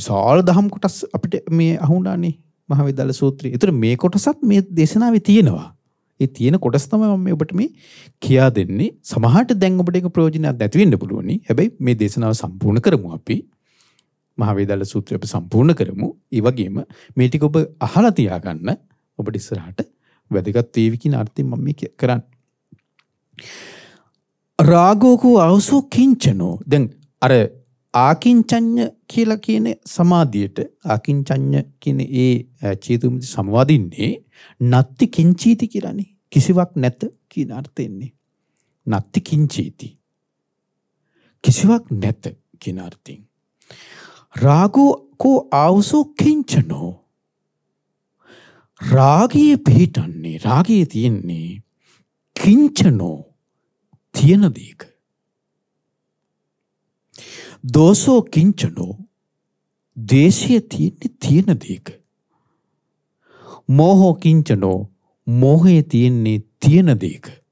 සාල් දහම් කොටස් අපිට මේ අහුණානේ මහාවේදල සූත්‍රය. ඒතර මේ කොටසත් මේ දේශනාවේ තියෙනවා. ඒ තියෙන කොටස් තමයි මම ඔබට මේ කියා දෙන්නේ. සමහරට දැන් ඔබට ඒක ප්‍රයෝජනයක් නැති වෙන්න පුළුවනි. හැබැයි මේ දේශනාව සම්පූර්ණ කරමු අපි. මහවේදාල සූත්‍රය අපි සම්පූර්ණ කරමු. ඒ වගේම මේ ටික ඔබ අහලා තියාගන්න ඔබට ඉස්සරහට වැදගත් වේවි කියන අර්ථයෙන් මම මේ කරන්නේ. රාගෝකෝ අවසෝ කිංචනෝ දැන් අර ආකින්චඤ්ඤ කියලා කියන සමාධියට ආකින්චඤ්ඤ කියන ඒ චේතුමිති සමවදින්නේ නත්ති කිංචීති කියලානේ. කිසිවක් නැත කියන අර්ථයෙන්නේ. නත්ති කිංචේති. කිසිවක් නැත කියන අර්ථයෙන්. රාගෝ කෝ ආවුසෝ කිංචනෝ රාගයේ පිහිටන්නේ රාගයේ තියෙන්නේ කිංචනෝ තියෙන දේක දෝසෝ කිංචනෝ දේශය තියෙන්නේ තියෙන දේක මෝහෝ කිංචනෝ මෝහය තියෙන්නේ තියෙන දේක.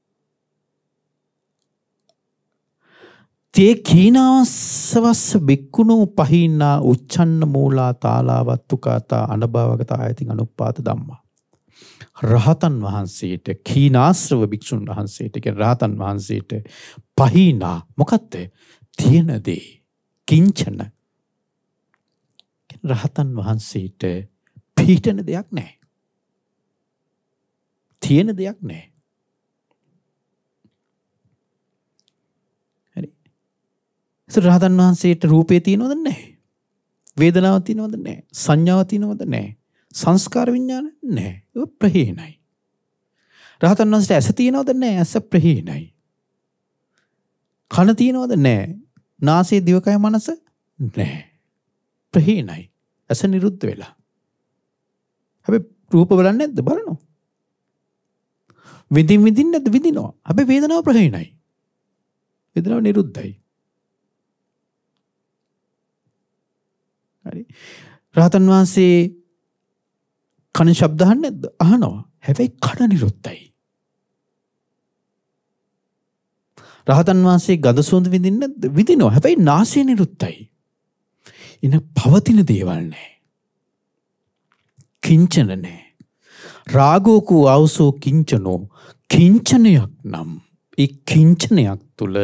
තේ කීනාවස්සවස්ස බික්කුණු පහින්නා උච්චන්න මූලා තාලාවත්තු කාතා අනභාවගත ආයතින් අනුපාත දම්මා. රහතන් වහන්සේට කීනාශ්‍රව භික්‍ෂූන් වහන්සේට එක රාතන් වහන්සේට පහිනා මොකත්ත තියෙනදේ කිංචන රහතන් වහන්සේට පීටන දෙයක් නෑ. තියෙන දෙයක් නෑ. හරි. රහතන් වහන්සේට රූපේ තියෙනවද නැහැ. වේදනාව තියෙනවද නැහැ. සංඥාව තියෙනවද නැහැ. සංස්කාර විඥාන නැහැ. ඒක ප්‍රහේනයි. රහතන් වහන්සේට ඇස තියෙනවද නැහැ. ඇස ප්‍රහේනයි. කන තියෙනවද නැහැ. නාසය දිවකය මනස නැහැ. ප්‍රහේනයි. ඇස නිරුද්ධ වෙලා. හැබැයි රූප බලන්නේ නැද්ද? බලනවා. විඳින් විඳින්න ඇද විඳිනවා. හැබැයි වේදනාව ප්‍රහීනයි. වේදනාව නිරුද්ධයි. හරි. රහතන් වහන්සේ කන ශබ්ද අහන්නේ නැද්ද? අහනවා. හැබැයි කන නිරුද්ධයි. රහතන් වහන්සේ ගඳ සුවඳ විඳින්න නැද්ද? විඳිනවා. හැබැයි නාසය නිරුද්ධයි. එන පවතින දේවල් නැහැ. කිංචන නැහැ. රාගෝකූ අවසෝ කිංචනෝ කිංචනයක් නම් එ කිංචනයක් තුළ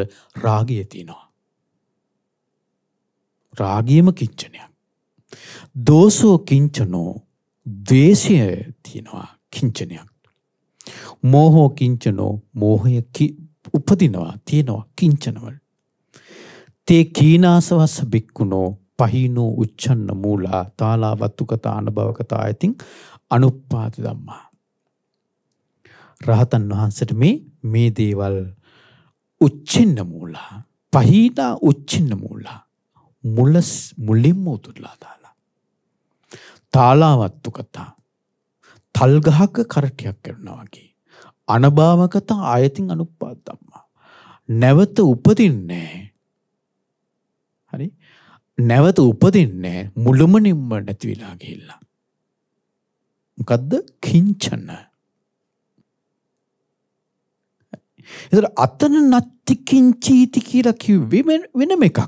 රාගය තියෙනවා. රාගියම කිංචනයක්. දෝසෝ කිංචනෝ දේශය තියෙනවා කිංචනයක්. මෝහෝ කිංචනෝ මෝහය උපදිනවා තියෙනවා කිංචනවල. තේ කීනාසවස්ස බික්කුණෝ පහිනෝ උච්චන්න මූලා තාලා වත්තුකතා අනභවකතා ඇතින් අනුප්පාති ධම්මා. රහතන් වහන්සට මේ මේ දේවල් උච්චින්න මූලා පහීතා උච්චින්න මූලා මුලස් මුලින්ම උතුරලා දාලා. තාලාවත්තු කතා තල්ගහක කරටයක් කරනවා වගේ. අනභාවකතා ආයතින් අනුපාත් ධම්මා. නැවත උපදින්නේ හරි නැවත උපදින්නේ මුළුමනින්ම නැති වෙලා ගිහිල්ලා. මොකද්ද කිංචන එතන අතන නත්ති කිංචීති කියලා කිව්වේ වෙනම එකක්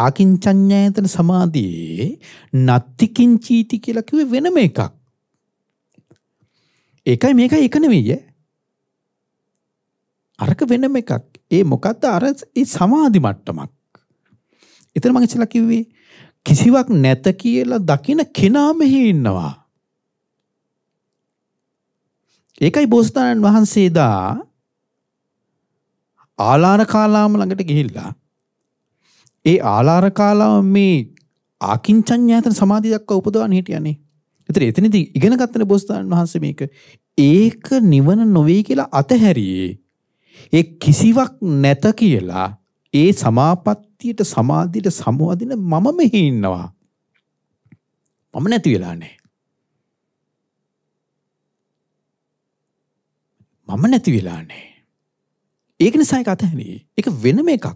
ආකින්චඤ්ඤායතන සමාධියේ නත්ති කිංචීති කියලා කිව්වේ වෙනම එකක්. ඒකයි මේකයි එක නෙවෙයි. අරක වෙනම එකක්. ඒ මොකද්ද අර ඒ සමාධි මට්ටමක්. එතන මම ඉස්සලා කිව්වේ කිසිවක් නැත කියලා දකින කෙනා මෙහි ඉන්නවා. ඒකයි බෝසතාණන් වහන්සේ දා ආලාර කාලාම ළඟට ගිහිල්ලා ඒ ආලාර කාලාම මේ ආකින්චඤ්ඤායතන සමාධිය දක්වා උපදවන්න හිටියනේ. ඒතර එතනදී ඉගෙන ගන්න බෝසතාණන් වහන්සේ මේක ඒක නිවන නොවේ කියලා අතහැරියේ. ඒ කිසිවක් නැත කියලා ඒ සමාපත්තියට සමාධියට සමවදින මම මෙහි ඉන්නවා. මම නැති වෙලා නැහැ. මම නැති වෙලා නෑ. ඒක නිසා එක අතහැරේ. ඒක වෙනම එකක්.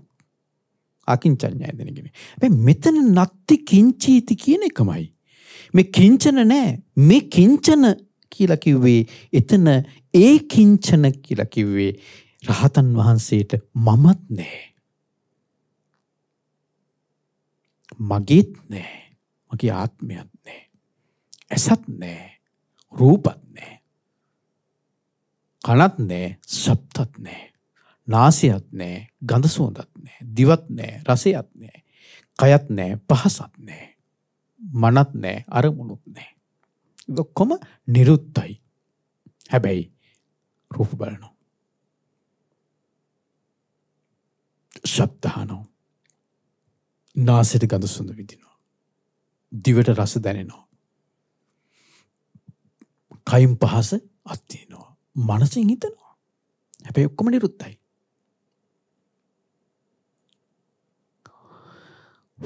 අකින්චඤ්ඤය දෙනගෙන. හැබැයි මෙතන නත්ති කිංචීති කියන එකමයි. මේ කිංචන නෑ. මේ කිංචන කියලා කිව්වේ එතන ඒ කිංචන කියලා කිව්වේ රහතන් වහන්සේට මමත් නෑ. මගේත් නෑ. මගේ ආත්මයක් නෑ. ඇසත් නෑ. රූපත් නෑ. කනත් නෑ සබ්තත් නෑ නාසයත් නෑ ගඳ සුවඳත් නෑ දිවත් නෑ රසයත් නෑ කයත් නෑ පහසත් නෑ මනත් නෑ අරමුණුත් නෑ ඔක්කොම නිරුත්තයි හැබැයි රූප බලනෝ ශබ්දහනෝ නාසයට ගඳ සුඳ විදිනවා දිවට රස දැනෙනවා කයිම් පහස අත්තියනවා මනසින් හිතනවා හැබැ ඔක්කොම නිරුත්තයි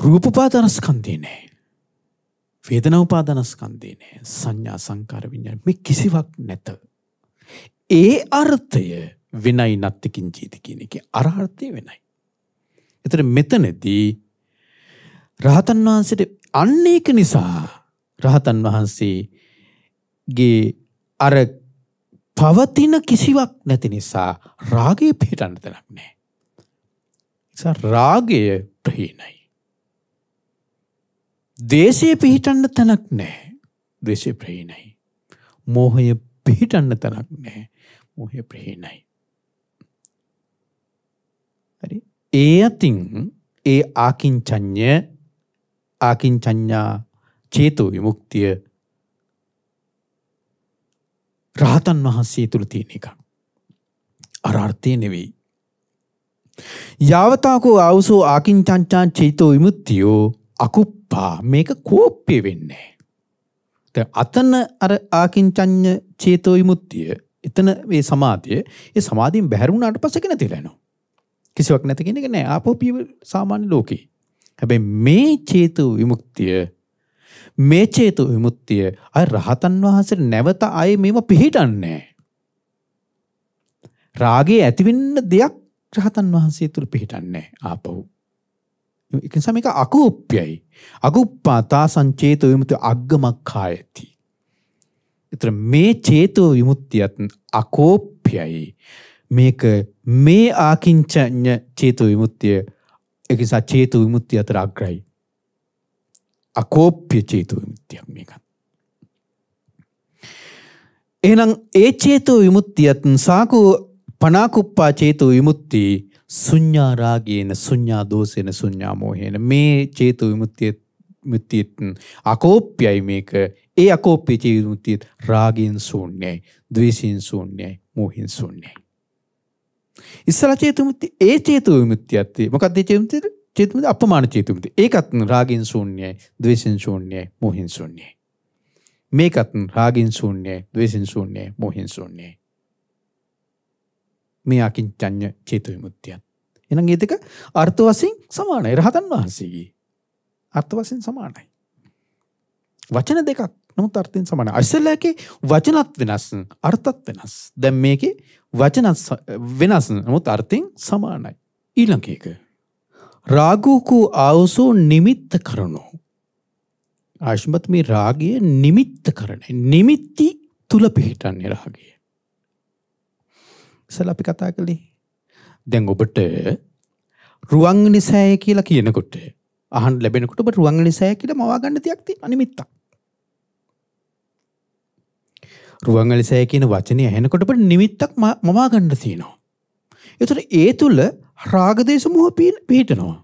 රූපපාදනස්කන්දී නෑ වේදන උපාදනස්කන්දී නෑ සංඥා සංකාර විඤ්ඥාන මේ කිසිවක් නැත ඒ අර්ථය වෙනයි නත්තිකින් ජීතිකන එක අරහර්ථය වෙනයි එතට මෙතනදී රහතන් වහන්සට අන්න ඒක නිසා රහතන් වහන්සේගේ අර පවතින කිසිවක් නැති නිසා රාගය පිහිටන්න තැනක් නෑ. නිසා රාගය ප්‍රහීනයි. දේශය පිහිටන්න තැනක් නෑ දේශය ප්‍රහීනයි. මෝහය පිහිටන්න තැනක් නෑ මෝහය ප්‍රහීනයි. හරි ඒ අතින් ඒ ආකින්චඥ ආකින්චඥා චේතෝ විමුක්තිය රහතන් වහන්සේ තුළ තියෙන එකක්. අරර්ථය නෙවෙයි. යාවතාකෝ අවසෝ ආකින්චංචාන් චේතෝ විමුක්තියෝ අකුප්පා මේක කෝප්පය වෙන්නේ. අතන අර ආකින්චං්ඥ චේතෝ විමුක්තිය එතන මේ සමාධිය ඒ සමාධීෙන් බැහැරුණාට පසගෙන තිලෙනවා. කිසිවක් නැති කෙනෙක නෑ ආපෝ පිය සාමාන්‍ය ලෝකේ. හැබැයි මේ චේතෝ විමුක්තිය මේ චේතු විමුක්තිය අය රහතන් වහන්සේට නැවත අය මේව පිහිටන්නේ රාගයේ ඇතිවෙන්න දෙයක් රහතන් වහන්සේ තුල පිහිටන්නේ ආපහු ඒක නිසා මේක අකූප්‍යයි අකුප්පාතා සංචේත විමුක්ති අග්ගමක්ඛායති ඒතර මේ චේතෝ විමුක්තියත් අකෝප්‍යයි මේක මේ ආකින්චඤ්ඤ චේතෝ විමුක්තිය ඒ නිසා චේතෝ විමුක්තිය අතර අග්‍රයි අකෝප්‍ය චේතෝ විමුක්තියක් මේකත්. එහෙනම් ඒ චේතෝ විමුක්තියත් සාකෝ පනාකුප්පා චේතෝ විමුක්ති සුඤ්ඤා රාගේන සුඤ්ඤා දෝසේන සුඤ්ඤා මෝහේන මේ චේතෝ විමුක්තිය මුත්‍යත් අකෝප්‍යයි මේක ඒ අකෝප්‍ය චේතෝ විමුක්තිය රාගයෙන් ශූන්‍යයි ද්වේෂයෙන් ශූන්‍යයි මෝහෙන් ශූන්‍යයි ඉස්සලා චේතෝ විමුක්තිය ඒ චේතෝ විමුක්තියත් මොකක්ද චේතෝ විමුක්තිය චේතුමති අපමාන චේතුමති. ඒකත් රාගින් ශූන්‍යයි, ද්වේෂින් ශූන්‍යයි, මොහින් ශූන්‍යයි. මේකත් රාගින් ශූන්‍යයි, ද්වේෂින් ශූන්‍යයි, මොහින් ශූන්‍යයි. මේ අකින්චඤ්ඤ චේතු විමුක්තියත්. එහෙනම් ඒ දෙක අර්ථ වශයෙන් සමානයි. රහතන් වහන්සේගේ අර්ථ වශයෙන් සමානයි. වචන දෙකක් නමුත් අර්ථයෙන් සමාන. අසලකේ වචනත් වෙනස්, අර්ථත් වෙනස්. දැන් මේකේ වචනත් වෙනස් නමුත් අර්ථයෙන් සමානයි. ඊළඟ එක රාගූකූ අවසෝ නිමිත්ත කරනු. ආශ්මත් මේ රාගය නිමිත්ත කරන නිමිත්ති තුළ පිහිටන්නේ රාගය. ඉසල අපි කතා කළේ දැන් ඔබට රුවංගනි සෑය කියලා කියනකොට අහන් ලැබෙනකොට ඔබට රුවංගනි සෑය කියලා මවාගන්න දෙයක් තියෙනවා නිමිත්තක්. රුවංගලි සෑය කියන වචනේ ඇහෙනකොට ඔබට නිමිත්තක් මවාගන්න තියෙනවා. ඒතර ඒ තුළ රාගදේශ මුහ පීන පිහිටනවා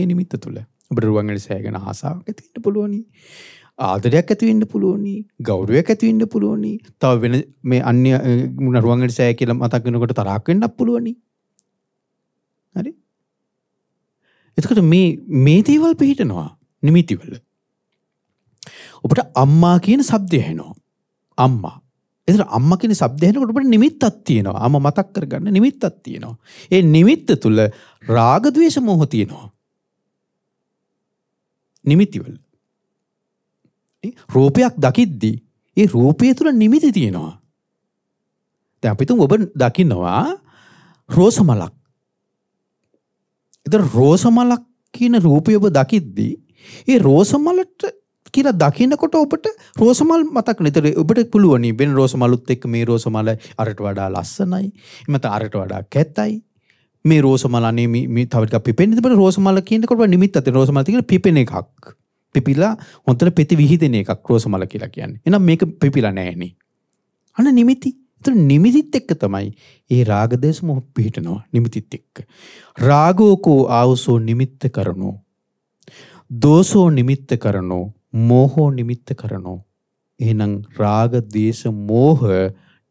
ඒ නිමිත්ත තුළ ඔබට රුවන්ගට සෑගෙන ආසාාවක් ඇතිට පුළුවනි ආදරයක් ඇතිවෙන්න පුළුවනි ගෞරුවයක් ඇතිවෙන්න පුළුවනි තව වෙන මේ අන්‍ය මුණ රුවන්ගට සෑ කියල මතක්ගෙනකොට තරාක්වෙන්න පුළුවනි හරි එතකට මේ මේදීවල් පිහිටනවා නිමිතිවල ඔබට අම්මා කියන සබ්දය හෙනෝ අම්මා එතන අම්ම කියන શબ્ද ඇහෙනකොට ඔබට නිමිත්තක් තියෙනවා. අම මතක් කරගන්න නිමිත්තක් තියෙනවා. ඒ නිමිත්ත තුල රාග ద్వේෂ මොහ තියෙනවා. නිමිතිවල. රූපයක් දකිද්දී ඒ රූපය තුල නිමිති තියෙනවා. දැන් අපි තුන් ඔබ දකින්නවා රෝස මලක්. එතන රෝස මලක් කියන රූපය ඔබ දකිද්දී ඒ රෝස මලට කියලා දකිනකොට ඔබට රෝසමල් මතක් නිතර ඔබට පුළුවනි වෙන රෝසමලුත් එක්ක මේ රෝසමල අරට වඩා ලස්සනයි එමත අරට වඩා කැතයි මේ රෝසමල අනේ මේ තව ටිකක් පිපෙන්න තිබෙන රෝසමල කියනකොට නිමිත්ත තියෙන රෝසමල තියෙන පිපෙන එකක් පිපිලා හොන්තර පෙති විහිදෙන එකක් රෝසමල කියලා කියන්නේ එහෙනම් මේක පිපිලා නැහෙනේ අන නිමිති එතන නිමිතිත් එක්ක තමයි ඒ රාගදේශ මොහ පිහිටනවා නිමිතිත් එක්ක රාගෝකෝ ආවසෝ නිමිත්ත කරනෝ දෝසෝ නිමිත්ත කරනෝ මෝහෝ නිමිත්ත කරනෝ. එහෙනම් රාග දේශ මෝහ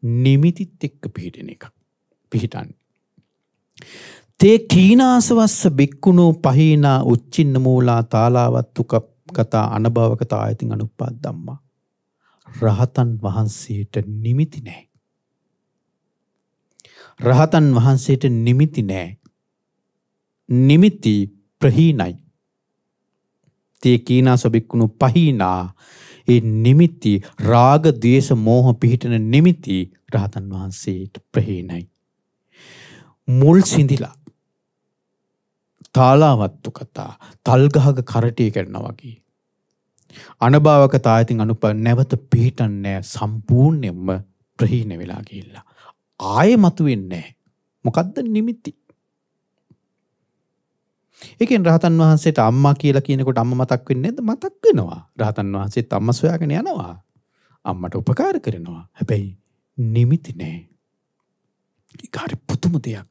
නිමිතිත් එක්ක පිහිටෙන එක. පිහිටන්නේ. තේ කීනාසවස්ස බික්කුණෝ පහීනා උච්චින්න මූලා තාලාවත්තු කතා අනභවකතා ආයතින් අනුපාත් ධම්මා. රහතන් වහන්සේට නිමිති නැහැ. රහතන් වහන්සේට නිමිති නැහැ. නිමිති ප්‍රහීනයි. අත්තිය කීනා සොබික්කුණු පහිනා ඒ නිමිති රාග දේශ මෝහ පිහිටන නිමිති රහතන් වහන්සේට ප්‍රහේනයි. මුල් සිඳිලා තාලාවත්තු කතා තල්ගහග කරටය කරන වගේ. අනභාවක තායතින් අනුප නැවත පිහිටන්නෑ සම්පූර්ණයෙන්ම ප්‍රහීන වෙලා ගිල්ලා. ආය මතුවෙන්නේ මොකක්ද නිමිති ඒකෙන් රහතන් වහන්සේට අම්මා කියලා කියනකොට අම්මා මතක් වෙන්නේ නැද්ද? මතක් වෙනවා. රහතන් වහන්සේත් අම්මා සොයාගෙන යනවා. අම්මට උපකාර කරනවා. හැබැයි නිමිති නෑ. ඒක හරි පුදුම දෙයක්.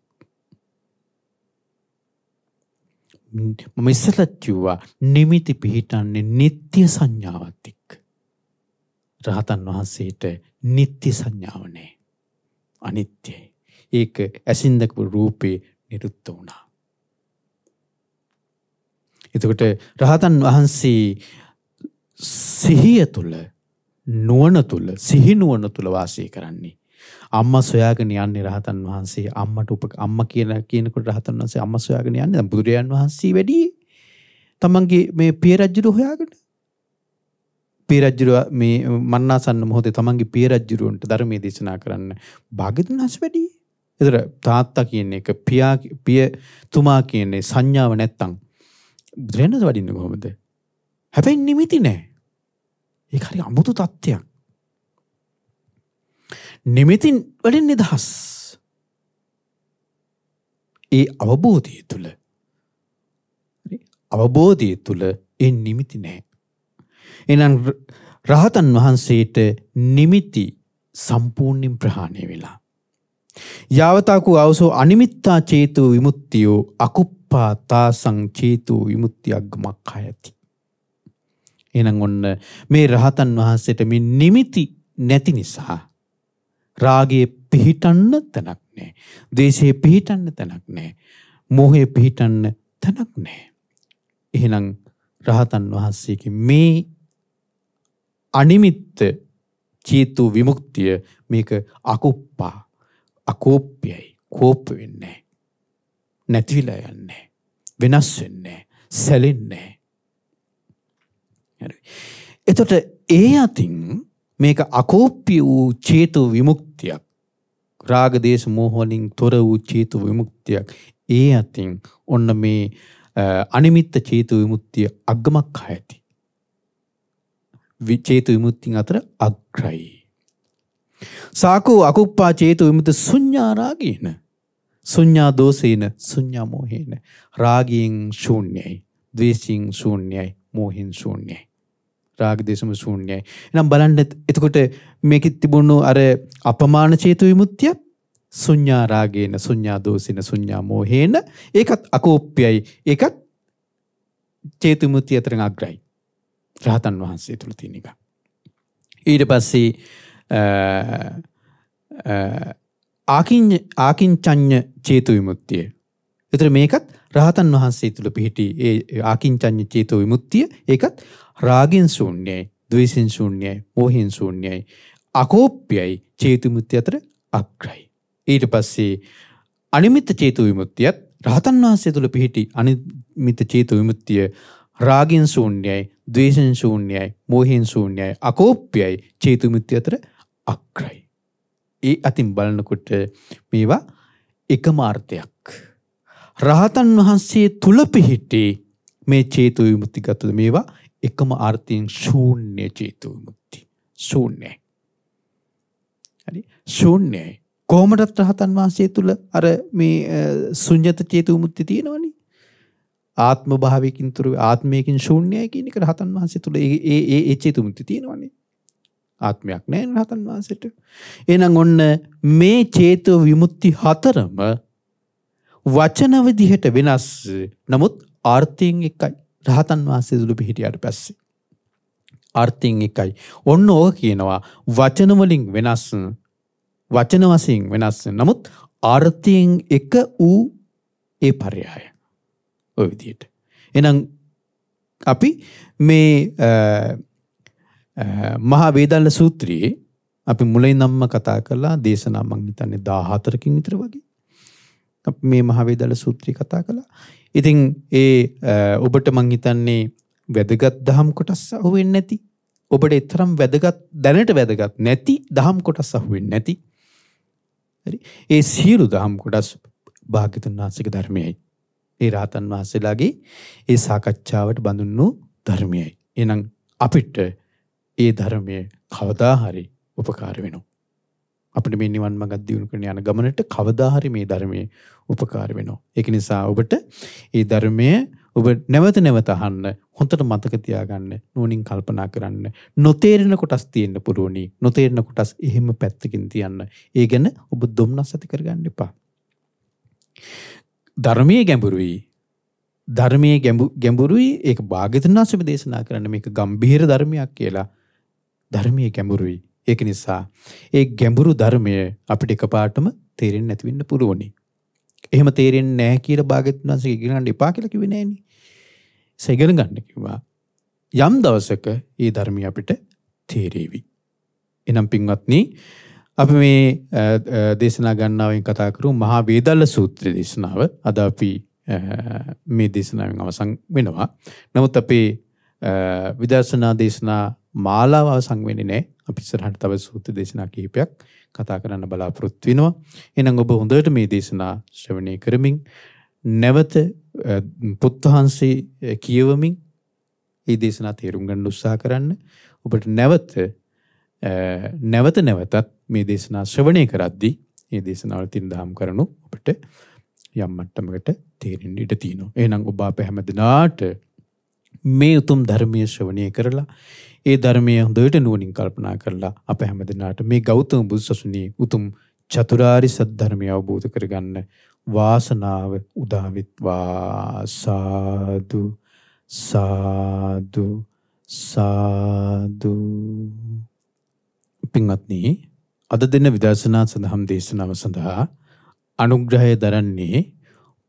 මම ඉස්සෙල්ලත් කිව්වා නිමිති පිහිටන්නේ නিত্য සංඥාවත් එක්ක. රහතන් වහන්සේට නিত্য සංඥාව නෑ. අනිත්‍යයි. ඒක ඇසින්දකපු රූපේ නිරුද්ධ වුණා. එතකොට රහතන් වහන්සේ සිහිය තුළ නුවණ තුළ සිහි නුවණ තුළ වාසය කරන්නේ. අම්මා සොයාගෙන යන්නේ රහතන් වහන්සේ අම්මට උප අම්මා කියන කියනකොට රහතන් වහන්සේ අම්මා සොයාගෙන යන්නේ බුදුරජාන් වහන්සේ වැඩි තමන්ගේ මේ පිය රජුර හොයාගෙන පිය රජුර මේ මන්නාසන්න මොහොතේ තමන්ගේ පිය රජුරවන්ට ධර්මයේ දේශනා කරන්න භාග්‍යතුන් වහන්සේ වැඩි. ඒතර තාත්තා කියන එක පියා පිය තුමා කියන්නේ සංඥාව නැත්තම් බ්‍රේනද වඩින්න කොහොමද හැබැයි නිමිති නෑ ඒ හරි අමුතු තත්ත්වයක් නිමිතින් වලින් නිදහස් ඒ අවබෝධය තුළ අවබෝධය තුළ ඒ නිමිති නෑ එනම් රහතන් වහන්සේට නිමිති සම්පූර්ණයෙන් ප්‍රහාණය වෙලා යාවතාකු අවසෝ අනිමිත්තා චේතු විමුත්තියෝ අකුප් උප්පාතා සංචේතෝ විමුක්තියග්ගමක් හයති. එහෙනම් ඔන්න මේ රහතන් වහන්සේට මේ නිමිති නැති නිසා රාගයේ පිහිටන්න තැනක් නැහැ. දේශයේ පිහිටන්න තැනක් නැහැ. මෝහයේ පිහිටන්න තැනක් නැහැ. එහෙනම් රහතන් වහන්සේගේ මේ අනිමිත්ත චේතු විමුක්තිය මේක අකුප්පා අකෝප්‍යයි කෝප වෙන්නේ නැතිවිලා යන්නේ. වෙනස් වෙන්නේ. සැලෙන්නේ. හරි. එතකොට ඒ අතින් මේක අකෝප්‍ය වූ චේතු විමුක්තියක්. රාග දේශ මෝහ වලින් තොර වූ චේතු විමුක්තියක්. ඒ අතින් ඔන්න මේ අනිමිත්ත චේතු විමුක්තිය අග්ගමක් ඇති. විචේතු විමුක්තිය අතර අග්‍රයි. සාකෝ අකුප්පා චේතු විමුත ශුඤ්ඤා රාගේන සුඤ්ඤා දෝසේන සුඤ්ඤා මෝහේන රාගයෙන් ශූන්‍යයි ද්වේෂයෙන් ශූන්‍යයි මෝහෙන් ශූන්‍යයි රාග දේශම ශූන්‍යයි එහෙනම් බලන්න එතකොට මේකෙත් තිබුණු අර අපමාන චේතු විමුක්තිය සුඤ්ඤා රාගේන සුඤ්ඤා දෝසේන සුඤ්ඤා මෝහේන ඒකත් අකෝප්‍යයි ඒකත් චේතු විමුක්තිය අතරින් අග්‍රයි රහතන් වහන්සේ තුල තියෙන එක ඊට පස්සේ ආකින්්‍ය ආකින්චඤ්ඤ චේතු විමුක්තිය. ඒතර මේකත් රහතන් වහන්සේ තුල පිහිටි ඒ ආකින්චඤ්ඤ චේතු විමුක්තිය ඒකත් රාගෙන් ශූන්‍යයි, ද්වේෂෙන් ශූන්‍යයි, මෝහෙන් ශූන්‍යයි, අකෝප්‍යයි චේතු විමුක්තිය අතර අග්‍රයි. ඊට පස්සේ අනිමිත්ත චේතු විමුක්තියත් රහතන් වහන්සේ තුල පිහිටි අනිමිත්ත චේතු විමුක්තිය රාගෙන් ශූන්‍යයි, ද්වේෂෙන් ශූන්‍යයි, මෝහෙන් ශූන්‍යයි, අකෝප්‍යයි චේතු විමුක්තිය අතර අග්‍රයි. ඒ අතින් බලනකොට මේවා එකම අර්ථයක්. රහතන් වහන්සේ තුල පිහිටි මේ චේතු විමුක්ති ගතද මේවා එකම අර්ථයෙන් ශූන්‍ය චේතු විමුක්ති. ශූන්‍යයි. හරි ශූන්‍යයි. කොහොමදත් රහතන් වහන්සේ තුල අර මේ ශුන්්‍යත චේතු විමුක්ති තියෙනවනේ. ආත්ම භාවයකින් තුරු ආත්මයකින් ශූන්‍යයි කියන එක රහතන් වහන්සේ තුල ඒ ඒ ඒ චේතු විමුක්ති තියෙනවනේ. ආත්මයක් නෑ රහතන් වහන්සේට. එහෙනම් ඔන්න මේ චේතෝ විමුක්ති හතරම වචන විදිහට වෙනස්. නමුත් ආර්ථයෙන් එකයි. රහතන් වහන්සේ දුළු පිහිටියට පස්සේ. ආර්ථයෙන් එකයි. ඔන්න ඕක කියනවා වචන වලින් වෙනස් වචන වශයෙන් වෙනස්. නමුත් ආර්ථයෙන් එක ඌ ඒ පරයය. ඔය විදිහට. එහෙනම් අපි මේ මහා වේදල්ල සූත්‍රයේ අපි මුලින් නම්ම කතා කළා දේශනා මං හිතන්නේ 14කින් විතර වගේ. අපි මේ මහා වේදල්ල සූත්‍රය කතා කළා. ඉතින් ඒ ඔබට මං හිතන්නේ වැදගත් දහම් කොටස් අහුවෙන්නේ නැති. ඔබට තරම් වැදගත් දැනට වැදගත් නැති දහම් කොටස් අහුවෙන්නේ නැති. හරි. ඒ සියලු දහම් කොටස් භාග්‍යතුන් වහන්සේගේ ධර්මයයි. ඒ රාතන් වහන්සේලාගේ ඒ සාකච්ඡාවට බඳුන් වූ ධර්මයයි. එහෙනම් අපිට ඒ ධර්මය කවදා හරි උපකාර වෙනවා. අපිට මේ නිවන් මඟක් දියුණු කරන යන ගමනට කවදා හරි මේ ධර්මයේ උපකාර වෙනවා. ඒක නිසා ඔබට ඒ ධර්මය ඔබ නැවත නැවත අහන්න, හොඳට මතක තියාගන්න, නුවණින් කල්පනා කරන්න, නොතේරෙන කොටස් තියෙන්න පුරුණි. නොතේරෙන කොටස් එහෙම පැත්තකින් තියන්න. ඒ ගැන ඔබ දුම්නස් ඇති කරගන්න එපා. ධර්මයේ ගැඹුරුයි ධර්මයේ ගැඹුරුයි ඒක භාග්‍යතුන් වහන්සේ දේශනා කරන මේක ගම්භීර ධර්මයක් කියලා ධර්මයේ ගැඹුරුයි. ඒක නිසා ඒ ගැඹුරු ධර්මය අපිට එකපාරටම තේරෙන්නේ නැති වෙන්න පුළුවනි. එහෙම තේරෙන්නේ නැහැ කියලා භාග්‍යතුන් වහන්සේ ඉගෙන ගන්න එපා කියලා කිව්වේ නෑනේ. සෙගල ගන්න කිව්වා. යම් දවසක ඒ ධර්මය අපිට තේරෙවි. එනම් පින්වත්නි අපි මේ දේශනා ගන්නාවෙන් කතා කරු මහා වේදල්ල සූත්‍ර දේශනාව අද අපි මේ දේශනාවෙන් අවසන් වෙනවා. නමුත් අපේ විදර්ශනා දේශනා මාලාව අවසන් වෙන්නේ නැහැ. අපි ඉස්සරහට තව සූත්‍ර දේශනා කිහිපයක් කතා කරන්න බලාපොරොත්තු වෙනවා. එහෙනම් ඔබ හොඳට මේ දේශනා ශ්‍රවණය කරමින් නැවත පුත්හන්සේ කියවමින් මේ දේශනා තේරුම් ගන්න උත්සාහ කරන්න. ඔබට නැවත නැවත නැවතත් මේ දේශනා ශ්‍රවණය කරද්දී මේ දේශනාවල තියෙන දහම් කරුණු අපිට යම් මට්ටමකට තේරෙන්න ඉඩ තියෙනවා. එහෙනම් ඔබ අප හැමදෙනාට මේ උතුම් ධර්මයේ ශ්‍රවණය කරලා ඒ ධර්මය හොඳට නුවණින් කල්පනා කරලා අප හැම දිනාට මේ ගෞතම බුදුසසුනේ උතුම් චතුරාරි සත්‍ය අවබෝධ කරගන්න වාසනාව උදා විත්වා සාදු සාදු සාදු පින්වත්නි අද දින විදර්ශනා සඳහම් දේශනාව සඳහා අනුග්‍රහය දරන්නේ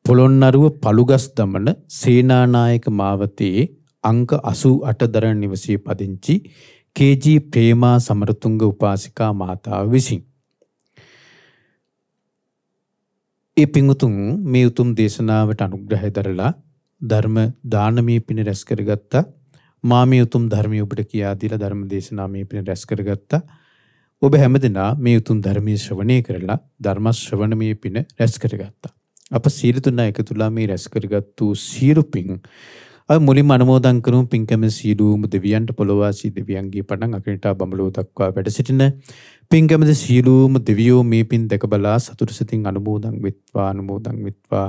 පොළොන්නරුව පළුගස් දමන සේනානායක මාවතේ අංක 88 දරණ නිවසේ පදිංචි KG ප්‍රේමා සමරතුංග උපාසිකා මහතාව විසින් ඒ පිංගුතුන් මේ උතුම් දේශනාවට අනුග්‍රහය දරලා ධර්ම දානමය පින රැස් කරගත්තා මා මේ උතුම් ධර්මය ඔබට කියා දීලා ධර්ම දේශනා මේ පින රැස් කරගත්තා ඔබ හැමදෙනා මේ උතුම් ධර්මයේ ශ්‍රවණය කරලා ධර්ම ශ්‍රවණමය පින රැස් කරගත්තා. අප සීල තුනා එකතුලා මේ රැස් කරගත්තු සීරු පින් ඔය මුලින්ම අනුමෝදන් කරමු පින්කම සීලූම දෙවියන්ට පොළොවාසී දෙවියන්ගේ පණ අකිරිටා බඹලෝ දක්වා වැඩ සිටින පින්කමද සීලූම දෙවියෝ මේ පින් දැක බලා සතුට සිතින් අනුමෝදන් වෙත්වා අනුමෝදන් වෙත්වා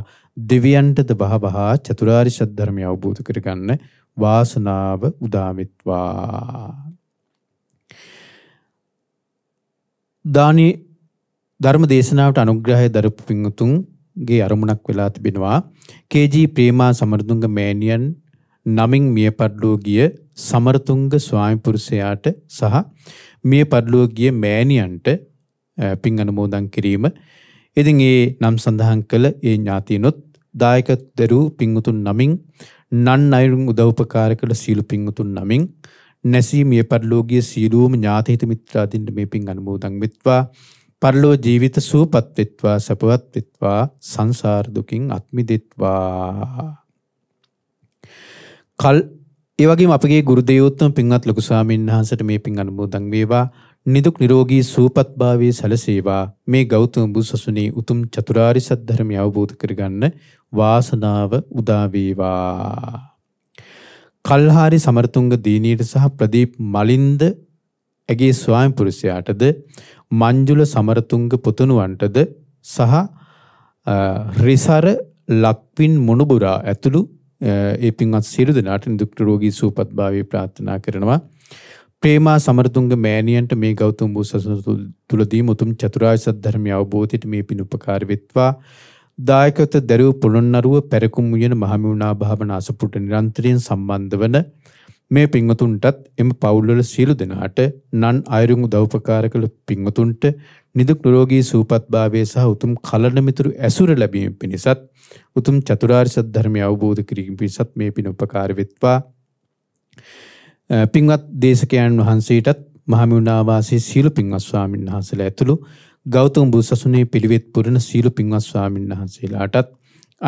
දෙවියන්ටද බහබහා චතුරාරි සත්‍ය ධර්මය අවබෝධ කරගන්න වාසනාව උදා වෙත්වා දානි ධර්ම දේශනාවට අනුග්‍රහය දරපු පින්තුන්ගේ අරමුණක් වෙලා තිබෙනවා KG ප්‍රේමා සමරදුංග මෑනියන් නමින් මිය පරලෝ ගිය සමරතුංග ස්වාමිපුරුෂයාට සහ මිය පරලෝ ගිය මෑණියන්ට පින් අනුමෝදන් කිරීම. ඉතින් ඒ නම් සඳහන් කළ ඒ ඥාතීනොත් දායක දරූ පින්වුතුන් නමින් නන් අයුරුන් උදව්පකාර කළ සීලු පින්වුතුන් නමින් නැසී මිය පරලෝකීය සීලූම ඥාතීත මිත්‍රාදීන්ට මේ පින් අනුමෝදන් වෙත්වා පරලෝ ජීවිත සූපත් වෙත්වා සපවත් වෙත්වා සංසාර දුකින් අත් මිදෙත්වා කල් ඒවගේ අපගේ ගුරුදයෝත්තම පින්වත් ලොකුස්වාමීන් වහන්සට මේ පින් අනුමෝදන් වේවා නිදුක් නිරෝගී සූපත් භාවයේ සැලසේවා මේ ගෞතම බුදුසසුනේ උතුම් චතුරාරි සත්‍ය අවබෝධ කරගන්න වාසනාව උදා වේවා කල්හාරි සමරතුංග දීනීට සහ ප්‍රදීප් මලින්ද ඇගේ ස්වාමි පුරුෂයාටද මංජුල සමරතුංග පුතුණුවන්ටද සහ රිසර ලක්වින් මොනුබුරා ඇතුළු ඒ පින්වත් සියලු දෙනාට දුක්ඛ රෝගී සුවපත් භාවය ප්‍රාර්ථනා කරනවා. ප්‍රේමා සමරතුංග මෑණියන්ට මේ ගෞතම වූ සසුන තුලදී මුතුම් චතුරාර්ය සත්‍ය ධර්මය අවබෝධයට මේ පින් උපකාර වෙත්වා. දායකත දරුව පුළොන්නරුව පෙරකුම් වූයන මහමිුණා භාවනා අසපුට නිරන්තරයෙන් සම්බන්ධ වන මේ පින්වතුන්ටත් එම පවුල්වල සියලු දෙනාට නන් අයුරුම් උදව්පකාර කළ පින්වතුන්ට නිදුක් නිරෝගී සූපත්භාවය සහ උතුම් කලන මිතුරු ඇසුර ලැබීම පිණිසත් උතුම් චතුරාර්ය සත්‍ය ධර්මය අවබෝධ කිරීම පිණිසත් මේ පින උපකාර වෙත්වා. පින්වත් දේශකයන් වහන්සේටත් මහමිුණාවාසී සීල පින්වත් ස්වාමීන් වහන්සේලා ඇතුළු ගෞතම බුදුසසුනේ පිළිවෙත් පුරන සීල පින්වත් ස්වාමීන් වහන්සේලාටත්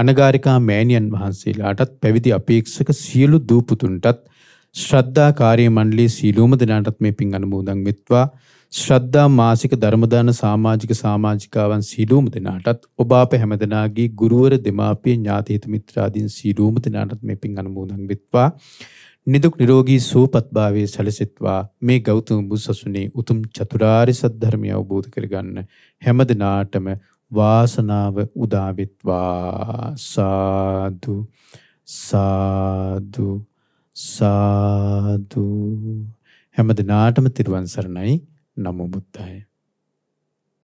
අනගාരികා මෑණියන් වහන්සේලාටත් පැවිදි අපේක්ෂක සියලු දූපුතුන්ටත් ශ්‍රද්ධා කාර්ය මණ්ඩලයේ සීලෝම දෙනාටත් මේ පින් අනුමෝදන් වෙත්වා ශ්‍රද්ධා මාසික ධර්මදාන සමාජික සමාජිකාවන් සීලූම දෙනාටත් ඔබ අප හැමදෙනාගේ ගුරුවර දෙමාපිය ඥාති හිත මිත්‍රාදීන් සීලූම දෙනාටත් මේ පින් අනුමෝදන් වෙත්වා නිදුක් නිරෝගී සුවපත්භාවයේ සැලසෙත්වා මේ ගෞතම බුදුසසුනේ උතුම් චතුරාර්ය සත්‍ය අවබෝධ කරගන්න හැමදෙනාටම වාසනාව උදා වෙත්වා සාදු සාදු සාදු හැමදෙනාටම තිරුවන් සරණයි नमो बुद्धाय